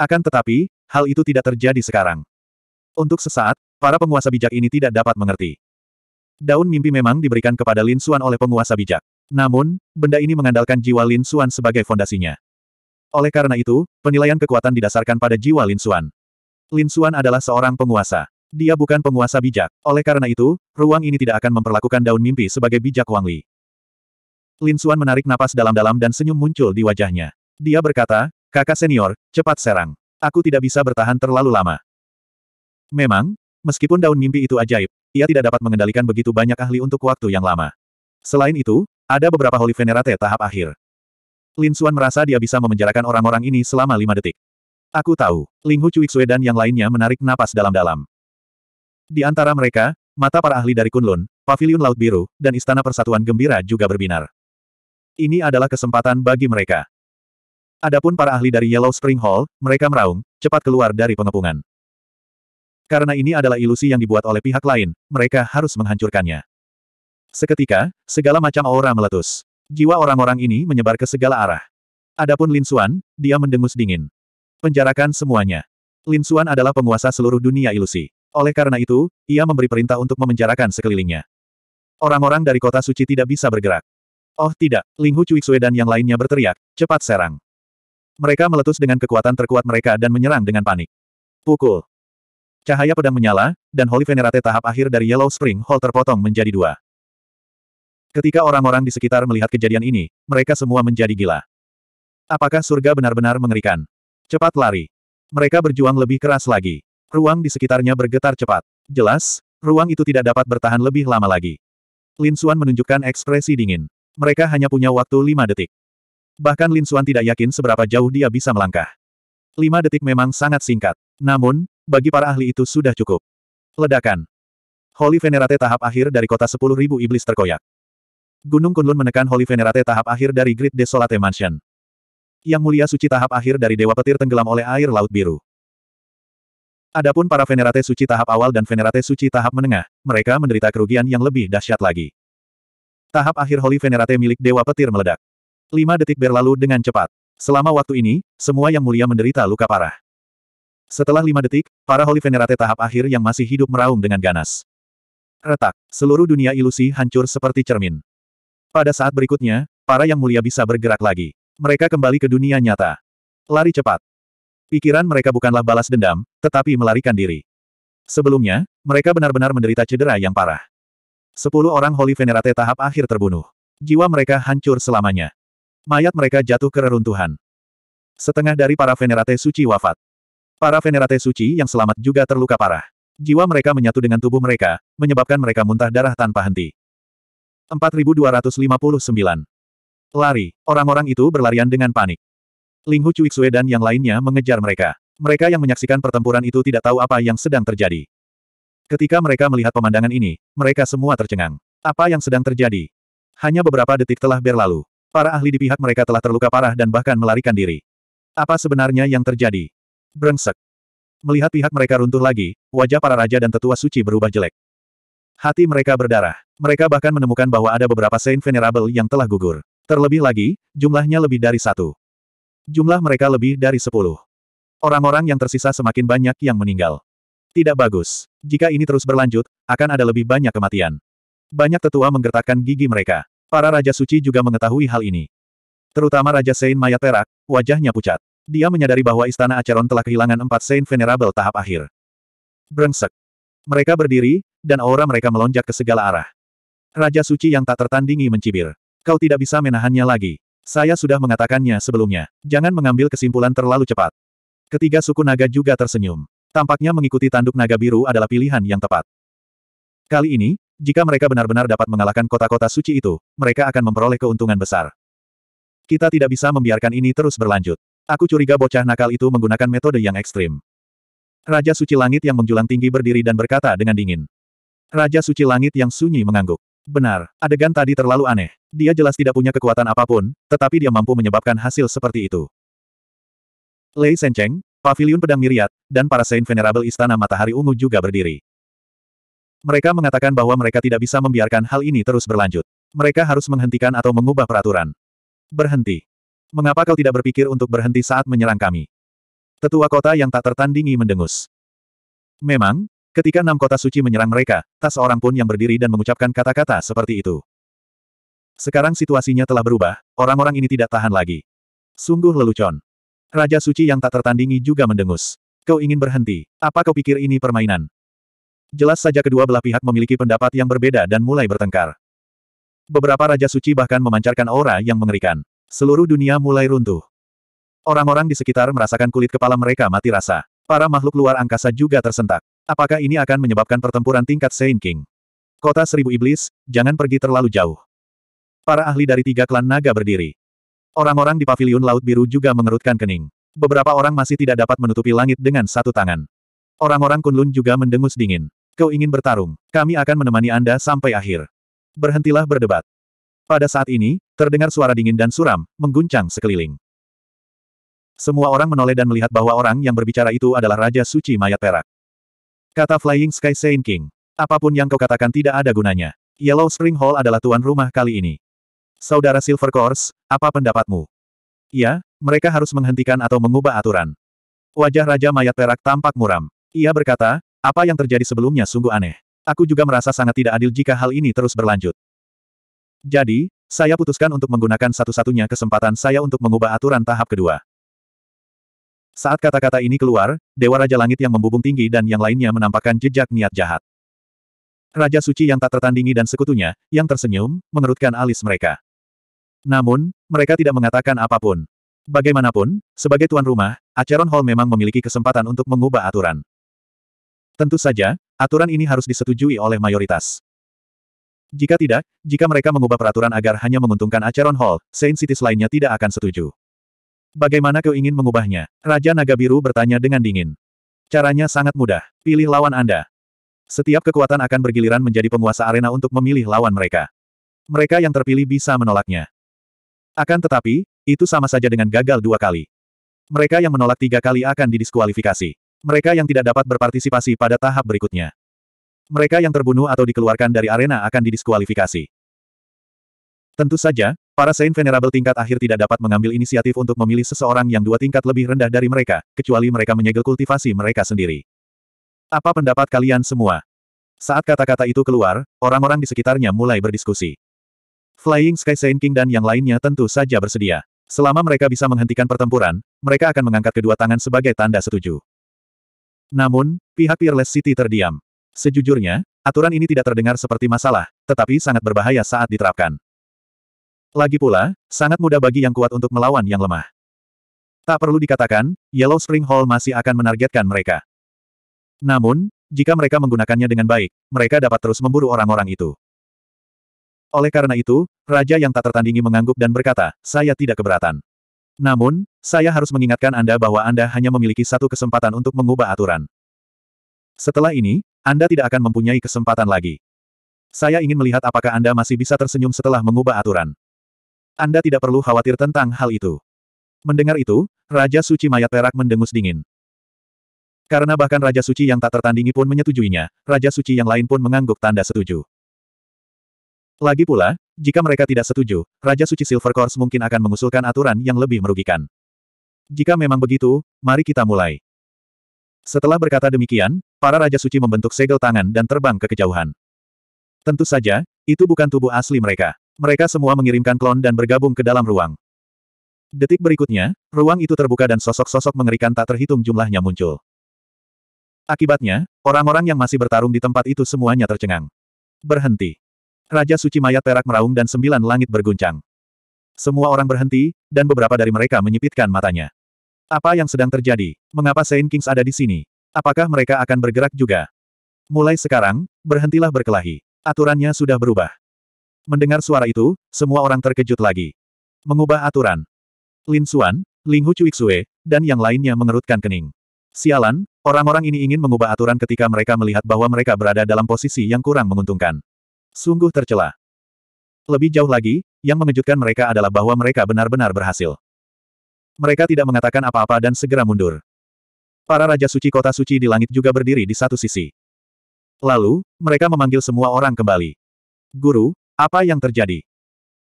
Akan tetapi, hal itu tidak terjadi sekarang. Untuk sesaat, para penguasa bijak ini tidak dapat mengerti. Daun mimpi memang diberikan kepada Lin Xuan oleh penguasa bijak. Namun, benda ini mengandalkan jiwa Lin Xuan sebagai fondasinya. Oleh karena itu, penilaian kekuatan didasarkan pada jiwa Lin Xuan. Lin Xuan adalah seorang penguasa. Dia bukan penguasa bijak. Oleh karena itu, ruang ini tidak akan memperlakukan daun mimpi sebagai bijak Wang Li. Lin Xuan menarik napas dalam-dalam dan senyum muncul di wajahnya. Dia berkata, kakak senior, cepat serang. Aku tidak bisa bertahan terlalu lama. Memang, meskipun daun mimpi itu ajaib, ia tidak dapat mengendalikan begitu banyak ahli untuk waktu yang lama. Selain itu, ada beberapa Holy Venerate tahap akhir. Lin Xuan merasa dia bisa memenjarakan orang-orang ini selama lima detik. Aku tahu, Ling Hu Cuixue dan yang lainnya menarik napas dalam-dalam. Di antara mereka, mata para ahli dari Kunlun, Pavilion Laut Biru, dan Istana Persatuan Gembira juga berbinar. Ini adalah kesempatan bagi mereka. Adapun para ahli dari Yellow Spring Hall, mereka meraung, cepat keluar dari pengepungan. Karena ini adalah ilusi yang dibuat oleh pihak lain, mereka harus menghancurkannya. Seketika, segala macam aura meletus. Jiwa orang-orang ini menyebar ke segala arah. Adapun Lin Xuan, dia mendengus dingin. Penjarakan semuanya. Lin Xuan adalah penguasa seluruh dunia ilusi. Oleh karena itu, ia memberi perintah untuk memenjarakan sekelilingnya. Orang-orang dari kota suci tidak bisa bergerak. Oh tidak, Ling Hu Cui dan yang lainnya berteriak, cepat serang. Mereka meletus dengan kekuatan terkuat mereka dan menyerang dengan panik. Pukul. Cahaya pedang menyala, dan Holy Venerate tahap akhir dari Yellow Spring Hall terpotong menjadi dua. Ketika orang-orang di sekitar melihat kejadian ini, mereka semua menjadi gila. Apakah surga benar-benar mengerikan? Cepat lari. Mereka berjuang lebih keras lagi. Ruang di sekitarnya bergetar cepat. Jelas, ruang itu tidak dapat bertahan lebih lama lagi. Lin Suan menunjukkan ekspresi dingin. Mereka hanya punya waktu lima detik. Bahkan Lin Suan tidak yakin seberapa jauh dia bisa melangkah. Lima detik memang sangat singkat. Namun, bagi para ahli itu sudah cukup. Ledakan. Holy Venerate tahap akhir dari kota 10.000 iblis terkoyak. Gunung Kunlun menekan Holy Venerate tahap akhir dari Great Desolate Mansion. Yang mulia suci tahap akhir dari Dewa Petir tenggelam oleh air laut biru. Adapun para Venerate suci tahap awal dan Venerate suci tahap menengah, mereka menderita kerugian yang lebih dahsyat lagi. Tahap akhir Holy Venerate milik Dewa Petir meledak. Lima detik berlalu dengan cepat. Selama waktu ini, semua yang mulia menderita luka parah. Setelah lima detik, para Holy Venerate tahap akhir yang masih hidup meraung dengan ganas. Retak, seluruh dunia ilusi hancur seperti cermin. Pada saat berikutnya, para yang mulia bisa bergerak lagi. Mereka kembali ke dunia nyata. Lari cepat. Pikiran mereka bukanlah balas dendam, tetapi melarikan diri. Sebelumnya, mereka benar-benar menderita cedera yang parah. Sepuluh orang Holy Venerate tahap akhir terbunuh. Jiwa mereka hancur selamanya. Mayat mereka jatuh ke reruntuhan. Setengah dari para Venerate suci wafat. Para venerate suci yang selamat juga terluka parah. Jiwa mereka menyatu dengan tubuh mereka, menyebabkan mereka muntah darah tanpa henti. 4259. Lari. Orang-orang itu berlarian dengan panik. Ling Hu Sue dan yang lainnya mengejar mereka. Mereka yang menyaksikan pertempuran itu tidak tahu apa yang sedang terjadi. Ketika mereka melihat pemandangan ini, mereka semua tercengang. Apa yang sedang terjadi? Hanya beberapa detik telah berlalu. Para ahli di pihak mereka telah terluka parah dan bahkan melarikan diri. Apa sebenarnya yang terjadi? Brengsek. Melihat pihak mereka runtuh lagi, wajah para raja dan tetua suci berubah jelek. Hati mereka berdarah. Mereka bahkan menemukan bahwa ada beberapa Saint Venerable yang telah gugur. Terlebih lagi, jumlahnya lebih dari satu. Jumlah mereka lebih dari sepuluh. Orang-orang yang tersisa semakin banyak yang meninggal. Tidak bagus. Jika ini terus berlanjut, akan ada lebih banyak kematian. Banyak tetua menggertakkan gigi mereka. Para Raja Suci juga mengetahui hal ini. Terutama Raja Sein Mayat Perak, wajahnya pucat. Dia menyadari bahwa istana Acheron telah kehilangan empat Saint Venerable tahap akhir. Brengsek. Mereka berdiri, dan aura mereka melonjak ke segala arah. Raja suci yang tak tertandingi mencibir. Kau tidak bisa menahannya lagi. Saya sudah mengatakannya sebelumnya. Jangan mengambil kesimpulan terlalu cepat. Ketiga suku naga juga tersenyum. Tampaknya mengikuti tanduk naga biru adalah pilihan yang tepat. Kali ini, jika mereka benar-benar dapat mengalahkan kota-kota suci itu, mereka akan memperoleh keuntungan besar. Kita tidak bisa membiarkan ini terus berlanjut. Aku curiga bocah nakal itu menggunakan metode yang ekstrim. Raja Suci Langit yang menjulang tinggi berdiri dan berkata dengan dingin. Raja Suci Langit yang sunyi mengangguk. Benar, adegan tadi terlalu aneh. Dia jelas tidak punya kekuatan apapun, tetapi dia mampu menyebabkan hasil seperti itu. Lei Sencheng, Pavilion Pedang Miriat, dan para Saint Venerable Istana Matahari Ungu juga berdiri. Mereka mengatakan bahwa mereka tidak bisa membiarkan hal ini terus berlanjut. Mereka harus menghentikan atau mengubah peraturan. Berhenti. Mengapa kau tidak berpikir untuk berhenti saat menyerang kami? Tetua kota yang tak tertandingi mendengus. Memang, ketika enam kota suci menyerang mereka, tak seorang pun yang berdiri dan mengucapkan kata-kata seperti itu. Sekarang situasinya telah berubah, orang-orang ini tidak tahan lagi. Sungguh lelucon. Raja suci yang tak tertandingi juga mendengus. Kau ingin berhenti, apa kau pikir ini permainan? Jelas saja kedua belah pihak memiliki pendapat yang berbeda dan mulai bertengkar. Beberapa raja suci bahkan memancarkan aura yang mengerikan. Seluruh dunia mulai runtuh. Orang-orang di sekitar merasakan kulit kepala mereka mati rasa. Para makhluk luar angkasa juga tersentak. Apakah ini akan menyebabkan pertempuran tingkat Saint King? Kota Seribu Iblis, jangan pergi terlalu jauh. Para ahli dari tiga klan naga berdiri. Orang-orang di Paviliun Laut Biru juga mengerutkan kening. Beberapa orang masih tidak dapat menutupi langit dengan satu tangan. Orang-orang Kunlun juga mendengus dingin. Kau ingin bertarung, kami akan menemani Anda sampai akhir. Berhentilah berdebat. Pada saat ini, terdengar suara dingin dan suram, mengguncang sekeliling. Semua orang menoleh dan melihat bahwa orang yang berbicara itu adalah Raja Suci Mayat Perak. Kata Flying Sky Saint King. Apapun yang kau katakan tidak ada gunanya. Yellow Spring Hall adalah tuan rumah kali ini. Saudara Silver Course, apa pendapatmu? Ya, mereka harus menghentikan atau mengubah aturan. Wajah Raja Mayat Perak tampak muram. Ia berkata, apa yang terjadi sebelumnya sungguh aneh. Aku juga merasa sangat tidak adil jika hal ini terus berlanjut. Jadi, saya putuskan untuk menggunakan satu-satunya kesempatan saya untuk mengubah aturan tahap kedua. Saat kata-kata ini keluar, Dewa Raja Langit yang membubung tinggi dan yang lainnya menampakkan jejak niat jahat. Raja suci yang tak tertandingi dan sekutunya, yang tersenyum, mengerutkan alis mereka. Namun, mereka tidak mengatakan apapun. Bagaimanapun, sebagai tuan rumah, Acheron Hall memang memiliki kesempatan untuk mengubah aturan. Tentu saja, aturan ini harus disetujui oleh mayoritas. Jika tidak, jika mereka mengubah peraturan agar hanya menguntungkan Acheron Hall, Saint Cities lainnya tidak akan setuju. Bagaimana kau ingin mengubahnya? Raja Naga Biru bertanya dengan dingin. Caranya sangat mudah. Pilih lawan Anda. Setiap kekuatan akan bergiliran menjadi penguasa arena untuk memilih lawan mereka. Mereka yang terpilih bisa menolaknya. Akan tetapi, itu sama saja dengan gagal dua kali. Mereka yang menolak tiga kali akan didiskualifikasi. Mereka yang tidak dapat berpartisipasi pada tahap berikutnya. Mereka yang terbunuh atau dikeluarkan dari arena akan didiskualifikasi. Tentu saja, para Saint Venerable tingkat akhir tidak dapat mengambil inisiatif untuk memilih seseorang yang dua tingkat lebih rendah dari mereka, kecuali mereka menyegel kultivasi mereka sendiri. Apa pendapat kalian semua? Saat kata-kata itu keluar, orang-orang di sekitarnya mulai berdiskusi. Flying Sky Saint King dan yang lainnya tentu saja bersedia. Selama mereka bisa menghentikan pertempuran, mereka akan mengangkat kedua tangan sebagai tanda setuju. Namun, pihak Peerless City terdiam. Sejujurnya, aturan ini tidak terdengar seperti masalah, tetapi sangat berbahaya saat diterapkan. Lagi pula, sangat mudah bagi yang kuat untuk melawan yang lemah. Tak perlu dikatakan, Yellow Spring Hall masih akan menargetkan mereka. Namun, jika mereka menggunakannya dengan baik, mereka dapat terus memburu orang-orang itu. Oleh karena itu, Raja yang tak tertandingi mengangguk dan berkata, saya tidak keberatan. Namun, saya harus mengingatkan Anda bahwa Anda hanya memiliki satu kesempatan untuk mengubah aturan. Setelah ini, anda tidak akan mempunyai kesempatan lagi. Saya ingin melihat apakah Anda masih bisa tersenyum setelah mengubah aturan. Anda tidak perlu khawatir tentang hal itu. Mendengar itu, Raja Suci Mayat Perak mendengus dingin. Karena bahkan Raja Suci yang tak tertandingi pun menyetujuinya, Raja Suci yang lain pun mengangguk tanda setuju. Lagi pula, jika mereka tidak setuju, Raja Suci Silver Course mungkin akan mengusulkan aturan yang lebih merugikan. Jika memang begitu, mari kita mulai. Setelah berkata demikian, Para Raja Suci membentuk segel tangan dan terbang ke kejauhan. Tentu saja, itu bukan tubuh asli mereka. Mereka semua mengirimkan klon dan bergabung ke dalam ruang. Detik berikutnya, ruang itu terbuka dan sosok-sosok mengerikan tak terhitung jumlahnya muncul. Akibatnya, orang-orang yang masih bertarung di tempat itu semuanya tercengang. Berhenti. Raja Suci Mayat Perak meraung dan sembilan langit berguncang. Semua orang berhenti, dan beberapa dari mereka menyipitkan matanya. Apa yang sedang terjadi? Mengapa Saint Kings ada di sini? Apakah mereka akan bergerak juga? Mulai sekarang, berhentilah berkelahi. Aturannya sudah berubah. Mendengar suara itu, semua orang terkejut lagi. Mengubah aturan. Lin Xuan, Ling Hu Cuixue, dan yang lainnya mengerutkan kening. Sialan, orang-orang ini ingin mengubah aturan ketika mereka melihat bahwa mereka berada dalam posisi yang kurang menguntungkan. Sungguh tercela. Lebih jauh lagi, yang mengejutkan mereka adalah bahwa mereka benar-benar berhasil. Mereka tidak mengatakan apa-apa dan segera mundur. Para Raja Suci Kota Suci di langit juga berdiri di satu sisi. Lalu, mereka memanggil semua orang kembali. Guru, apa yang terjadi?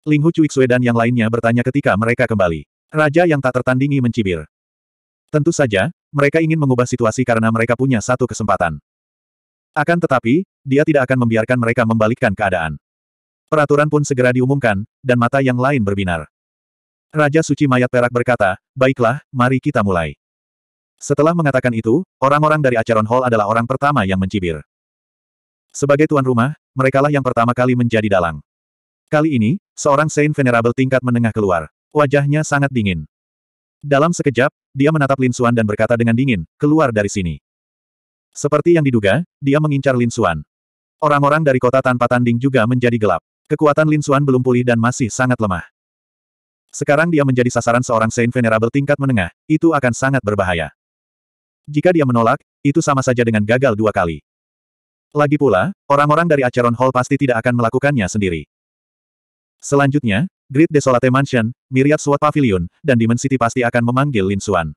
Ling Hu Cuixue dan yang lainnya bertanya ketika mereka kembali. Raja yang tak tertandingi mencibir. Tentu saja, mereka ingin mengubah situasi karena mereka punya satu kesempatan. Akan tetapi, dia tidak akan membiarkan mereka membalikkan keadaan. Peraturan pun segera diumumkan, dan mata yang lain berbinar. Raja Suci Mayat Perak berkata, Baiklah, mari kita mulai. Setelah mengatakan itu, orang-orang dari Acheron Hall adalah orang pertama yang mencibir. Sebagai tuan rumah, merekalah yang pertama kali menjadi dalang. Kali ini, seorang Saint Venerable tingkat menengah keluar. Wajahnya sangat dingin. Dalam sekejap, dia menatap Lin Xuan dan berkata dengan dingin, keluar dari sini. Seperti yang diduga, dia mengincar Lin Xuan. Orang-orang dari kota tanpa tanding juga menjadi gelap. Kekuatan Lin Xuan belum pulih dan masih sangat lemah. Sekarang dia menjadi sasaran seorang Saint Venerable tingkat menengah, itu akan sangat berbahaya. Jika dia menolak, itu sama saja dengan gagal dua kali. Lagi pula, orang-orang dari Acheron Hall pasti tidak akan melakukannya sendiri. Selanjutnya, Grid Desolate Mansion, Myriad SWAT Pavilion, dan Demon City pasti akan memanggil Lin Xuan.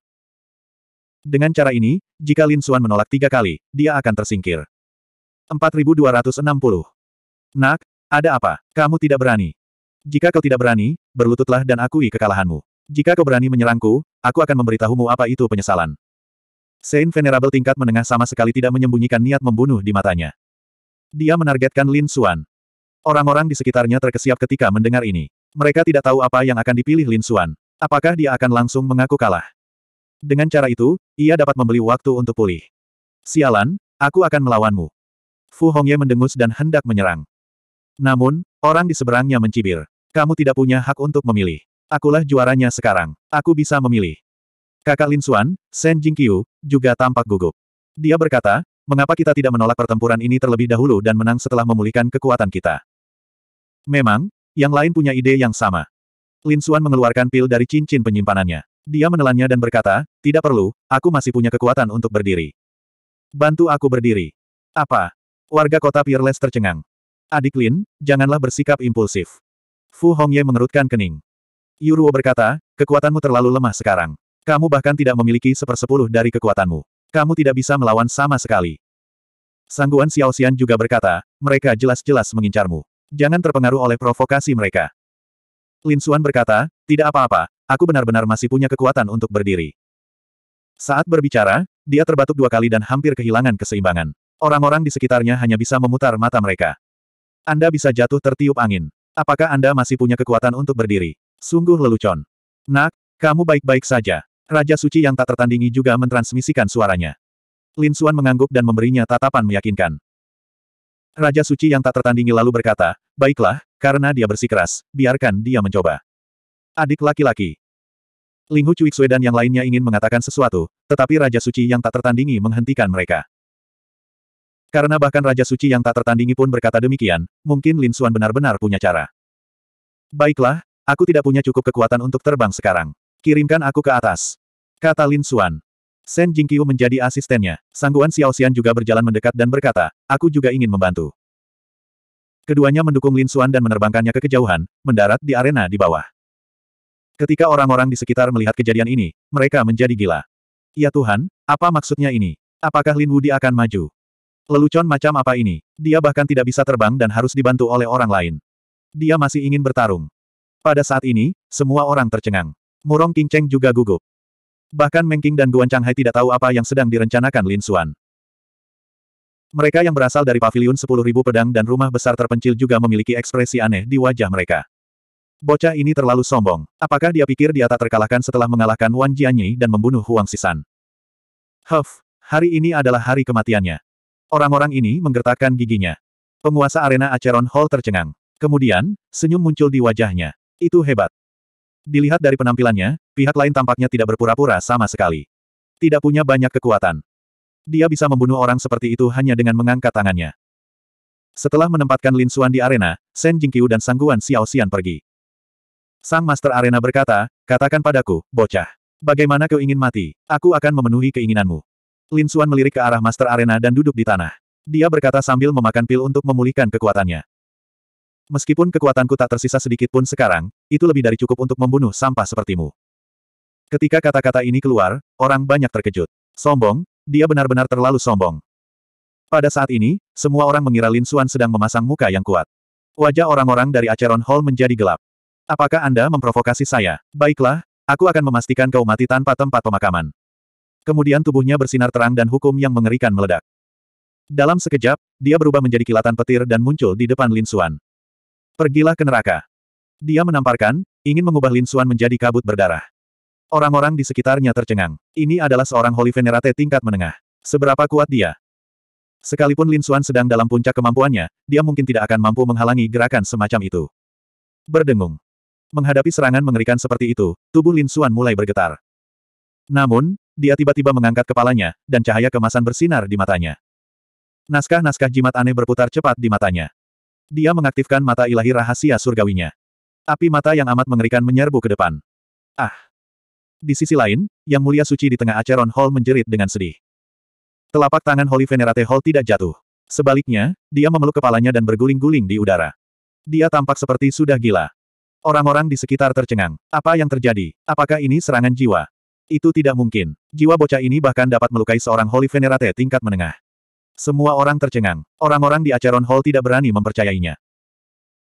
Dengan cara ini, jika Lin Xuan menolak tiga kali, dia akan tersingkir. 4260. Nak, ada apa? Kamu tidak berani. Jika kau tidak berani, berlututlah dan akui kekalahanmu. Jika kau berani menyerangku, aku akan memberitahumu apa itu penyesalan. Saint Venerable tingkat menengah sama sekali tidak menyembunyikan niat membunuh di matanya. Dia menargetkan Lin Xuan. Orang-orang di sekitarnya terkesiap ketika mendengar ini. Mereka tidak tahu apa yang akan dipilih Lin Xuan. Apakah dia akan langsung mengaku kalah? Dengan cara itu, ia dapat membeli waktu untuk pulih. Sialan, aku akan melawanmu. Fu Hongye mendengus dan hendak menyerang. Namun, orang di seberangnya mencibir. Kamu tidak punya hak untuk memilih. Akulah juaranya sekarang. Aku bisa memilih. Kakak Lin Xuan, Shen Jingqiu, juga tampak gugup. Dia berkata, mengapa kita tidak menolak pertempuran ini terlebih dahulu dan menang setelah memulihkan kekuatan kita? Memang, yang lain punya ide yang sama. Lin Xuan mengeluarkan pil dari cincin penyimpanannya. Dia menelannya dan berkata, tidak perlu, aku masih punya kekuatan untuk berdiri. Bantu aku berdiri. Apa? Warga kota Peerless tercengang. Adik Lin, janganlah bersikap impulsif. Fu Hongye mengerutkan kening. Yuruo berkata, kekuatanmu terlalu lemah sekarang. Kamu bahkan tidak memiliki sepersepuluh dari kekuatanmu. Kamu tidak bisa melawan sama sekali. Sangguan Xiao Xian juga berkata, mereka jelas-jelas mengincarmu. Jangan terpengaruh oleh provokasi mereka. Lin Xuan berkata, tidak apa-apa, aku benar-benar masih punya kekuatan untuk berdiri. Saat berbicara, dia terbatuk dua kali dan hampir kehilangan keseimbangan. Orang-orang di sekitarnya hanya bisa memutar mata mereka. Anda bisa jatuh tertiup angin. Apakah Anda masih punya kekuatan untuk berdiri? Sungguh lelucon. Nak, kamu baik-baik saja. Raja Suci yang tak tertandingi juga mentransmisikan suaranya. Lin Suan mengangguk dan memberinya tatapan meyakinkan. Raja Suci yang tak tertandingi lalu berkata, Baiklah, karena dia bersikeras, biarkan dia mencoba. Adik laki-laki. Ling Hu Cuik dan yang lainnya ingin mengatakan sesuatu, tetapi Raja Suci yang tak tertandingi menghentikan mereka. Karena bahkan Raja Suci yang tak tertandingi pun berkata demikian, mungkin Lin Suan benar-benar punya cara. Baiklah, aku tidak punya cukup kekuatan untuk terbang sekarang. Kirimkan aku ke atas. Kata Lin Xuan. Shen Jingqiu menjadi asistennya. Sangguan Xiao Xian juga berjalan mendekat dan berkata, aku juga ingin membantu. Keduanya mendukung Lin Xuan dan menerbangkannya ke kejauhan, mendarat di arena di bawah. Ketika orang-orang di sekitar melihat kejadian ini, mereka menjadi gila. Ya Tuhan, apa maksudnya ini? Apakah Lin Wudi akan maju? Lelucon macam apa ini? Dia bahkan tidak bisa terbang dan harus dibantu oleh orang lain. Dia masih ingin bertarung. Pada saat ini, semua orang tercengang. Murong King Cheng juga gugup. Bahkan Mengking dan Guan Hai tidak tahu apa yang sedang direncanakan Lin Xuan. Mereka yang berasal dari paviliun 10.000 pedang dan rumah besar terpencil juga memiliki ekspresi aneh di wajah mereka. Bocah ini terlalu sombong. Apakah dia pikir dia tak terkalahkan setelah mengalahkan Wan Jianyi dan membunuh Huang Sisan? Huff, hari ini adalah hari kematiannya. Orang-orang ini menggertakkan giginya. Penguasa arena Acheron Hall tercengang. Kemudian, senyum muncul di wajahnya. Itu hebat. Dilihat dari penampilannya, pihak lain tampaknya tidak berpura-pura sama sekali. Tidak punya banyak kekuatan. Dia bisa membunuh orang seperti itu hanya dengan mengangkat tangannya. Setelah menempatkan Lin Xuan di arena, Shen Jingqiu dan Sangguan Xiao Xian pergi. Sang Master Arena berkata, katakan padaku, bocah. Bagaimana kau ingin mati? Aku akan memenuhi keinginanmu. Lin Xuan melirik ke arah Master Arena dan duduk di tanah. Dia berkata sambil memakan pil untuk memulihkan kekuatannya. Meskipun kekuatanku tak tersisa sedikit pun sekarang, itu lebih dari cukup untuk membunuh sampah sepertimu. Ketika kata-kata ini keluar, orang banyak terkejut. Sombong, dia benar-benar terlalu sombong. Pada saat ini, semua orang mengira Lin Xuan sedang memasang muka yang kuat. Wajah orang-orang dari Acheron Hall menjadi gelap. Apakah Anda memprovokasi saya? Baiklah, aku akan memastikan kau mati tanpa tempat pemakaman. Kemudian tubuhnya bersinar terang dan hukum yang mengerikan meledak. Dalam sekejap, dia berubah menjadi kilatan petir dan muncul di depan Lin Xuan. Pergilah ke neraka. Dia menamparkan, ingin mengubah Lin Xuan menjadi kabut berdarah. Orang-orang di sekitarnya tercengang. Ini adalah seorang Holy Venerate tingkat menengah. Seberapa kuat dia? Sekalipun Lin Xuan sedang dalam puncak kemampuannya, dia mungkin tidak akan mampu menghalangi gerakan semacam itu. Berdengung. Menghadapi serangan mengerikan seperti itu, tubuh Lin Xuan mulai bergetar. Namun, dia tiba-tiba mengangkat kepalanya, dan cahaya kemasan bersinar di matanya. Naskah-naskah jimat aneh berputar cepat di matanya. Dia mengaktifkan mata ilahi rahasia surgawinya. Api mata yang amat mengerikan menyerbu ke depan. Ah! Di sisi lain, Yang Mulia Suci di tengah Aceron Hall menjerit dengan sedih. Telapak tangan Holy Venerate Hall tidak jatuh. Sebaliknya, dia memeluk kepalanya dan berguling-guling di udara. Dia tampak seperti sudah gila. Orang-orang di sekitar tercengang. Apa yang terjadi? Apakah ini serangan jiwa? Itu tidak mungkin. Jiwa bocah ini bahkan dapat melukai seorang Holy Venerate tingkat menengah. Semua orang tercengang. Orang-orang di Acheron Hall tidak berani mempercayainya.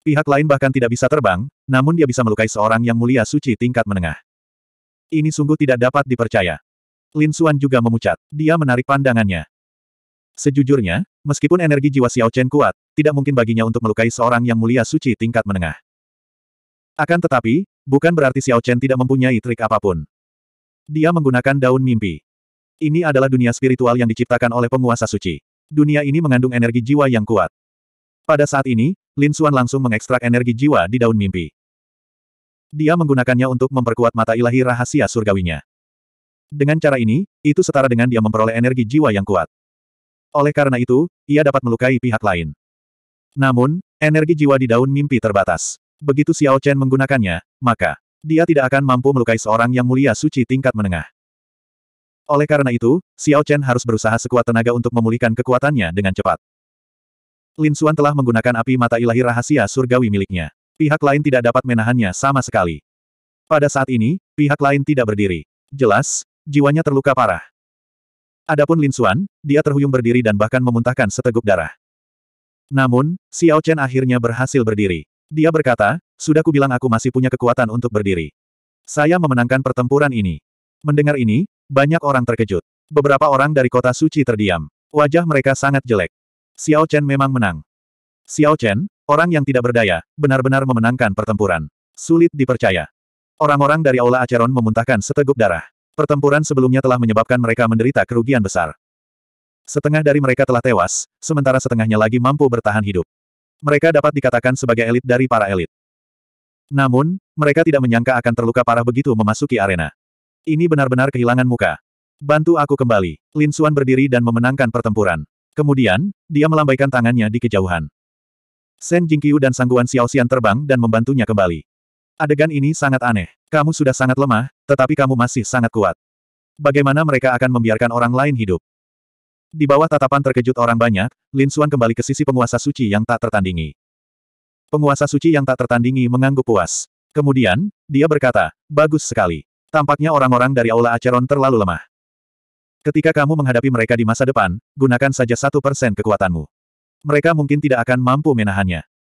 Pihak lain bahkan tidak bisa terbang, namun dia bisa melukai seorang yang mulia suci tingkat menengah. Ini sungguh tidak dapat dipercaya. Lin Xuan juga memucat. Dia menarik pandangannya. Sejujurnya, meskipun energi jiwa Xiao Chen kuat, tidak mungkin baginya untuk melukai seorang yang mulia suci tingkat menengah. Akan tetapi, bukan berarti Xiao Chen tidak mempunyai trik apapun. Dia menggunakan daun mimpi. Ini adalah dunia spiritual yang diciptakan oleh penguasa suci. Dunia ini mengandung energi jiwa yang kuat. Pada saat ini, Lin Xuan langsung mengekstrak energi jiwa di daun mimpi. Dia menggunakannya untuk memperkuat mata ilahi rahasia surgawinya. Dengan cara ini, itu setara dengan dia memperoleh energi jiwa yang kuat. Oleh karena itu, ia dapat melukai pihak lain. Namun, energi jiwa di daun mimpi terbatas. Begitu Xiao Chen menggunakannya, maka dia tidak akan mampu melukai seorang yang mulia suci tingkat menengah. Oleh karena itu, Xiao Chen harus berusaha sekuat tenaga untuk memulihkan kekuatannya dengan cepat. Lin Xuan telah menggunakan api mata ilahi rahasia surgawi miliknya. Pihak lain tidak dapat menahannya sama sekali. Pada saat ini, pihak lain tidak berdiri. Jelas, jiwanya terluka parah. Adapun Lin Xuan, dia terhuyung berdiri dan bahkan memuntahkan seteguk darah. Namun, Xiao Chen akhirnya berhasil berdiri. Dia berkata, sudah kubilang aku masih punya kekuatan untuk berdiri. Saya memenangkan pertempuran ini. Mendengar ini, banyak orang terkejut. Beberapa orang dari kota suci terdiam. Wajah mereka sangat jelek. Xiao Chen memang menang. Xiao Chen, orang yang tidak berdaya, benar-benar memenangkan pertempuran. Sulit dipercaya. Orang-orang dari Aula Acheron memuntahkan seteguk darah. Pertempuran sebelumnya telah menyebabkan mereka menderita kerugian besar. Setengah dari mereka telah tewas, sementara setengahnya lagi mampu bertahan hidup. Mereka dapat dikatakan sebagai elit dari para elit. Namun, mereka tidak menyangka akan terluka parah begitu memasuki arena. Ini benar-benar kehilangan muka. Bantu aku kembali. Lin Suan berdiri dan memenangkan pertempuran. Kemudian, dia melambaikan tangannya di kejauhan. Shen Jingqiu dan Sangguan Xiao Xian terbang dan membantunya kembali. Adegan ini sangat aneh. Kamu sudah sangat lemah, tetapi kamu masih sangat kuat. Bagaimana mereka akan membiarkan orang lain hidup? Di bawah tatapan terkejut orang banyak, Lin Suan kembali ke sisi penguasa suci yang tak tertandingi. Penguasa suci yang tak tertandingi mengangguk puas. Kemudian, dia berkata, bagus sekali. Tampaknya orang-orang dari Aula Acheron terlalu lemah. Ketika kamu menghadapi mereka di masa depan, gunakan saja satu persen kekuatanmu. Mereka mungkin tidak akan mampu menahannya.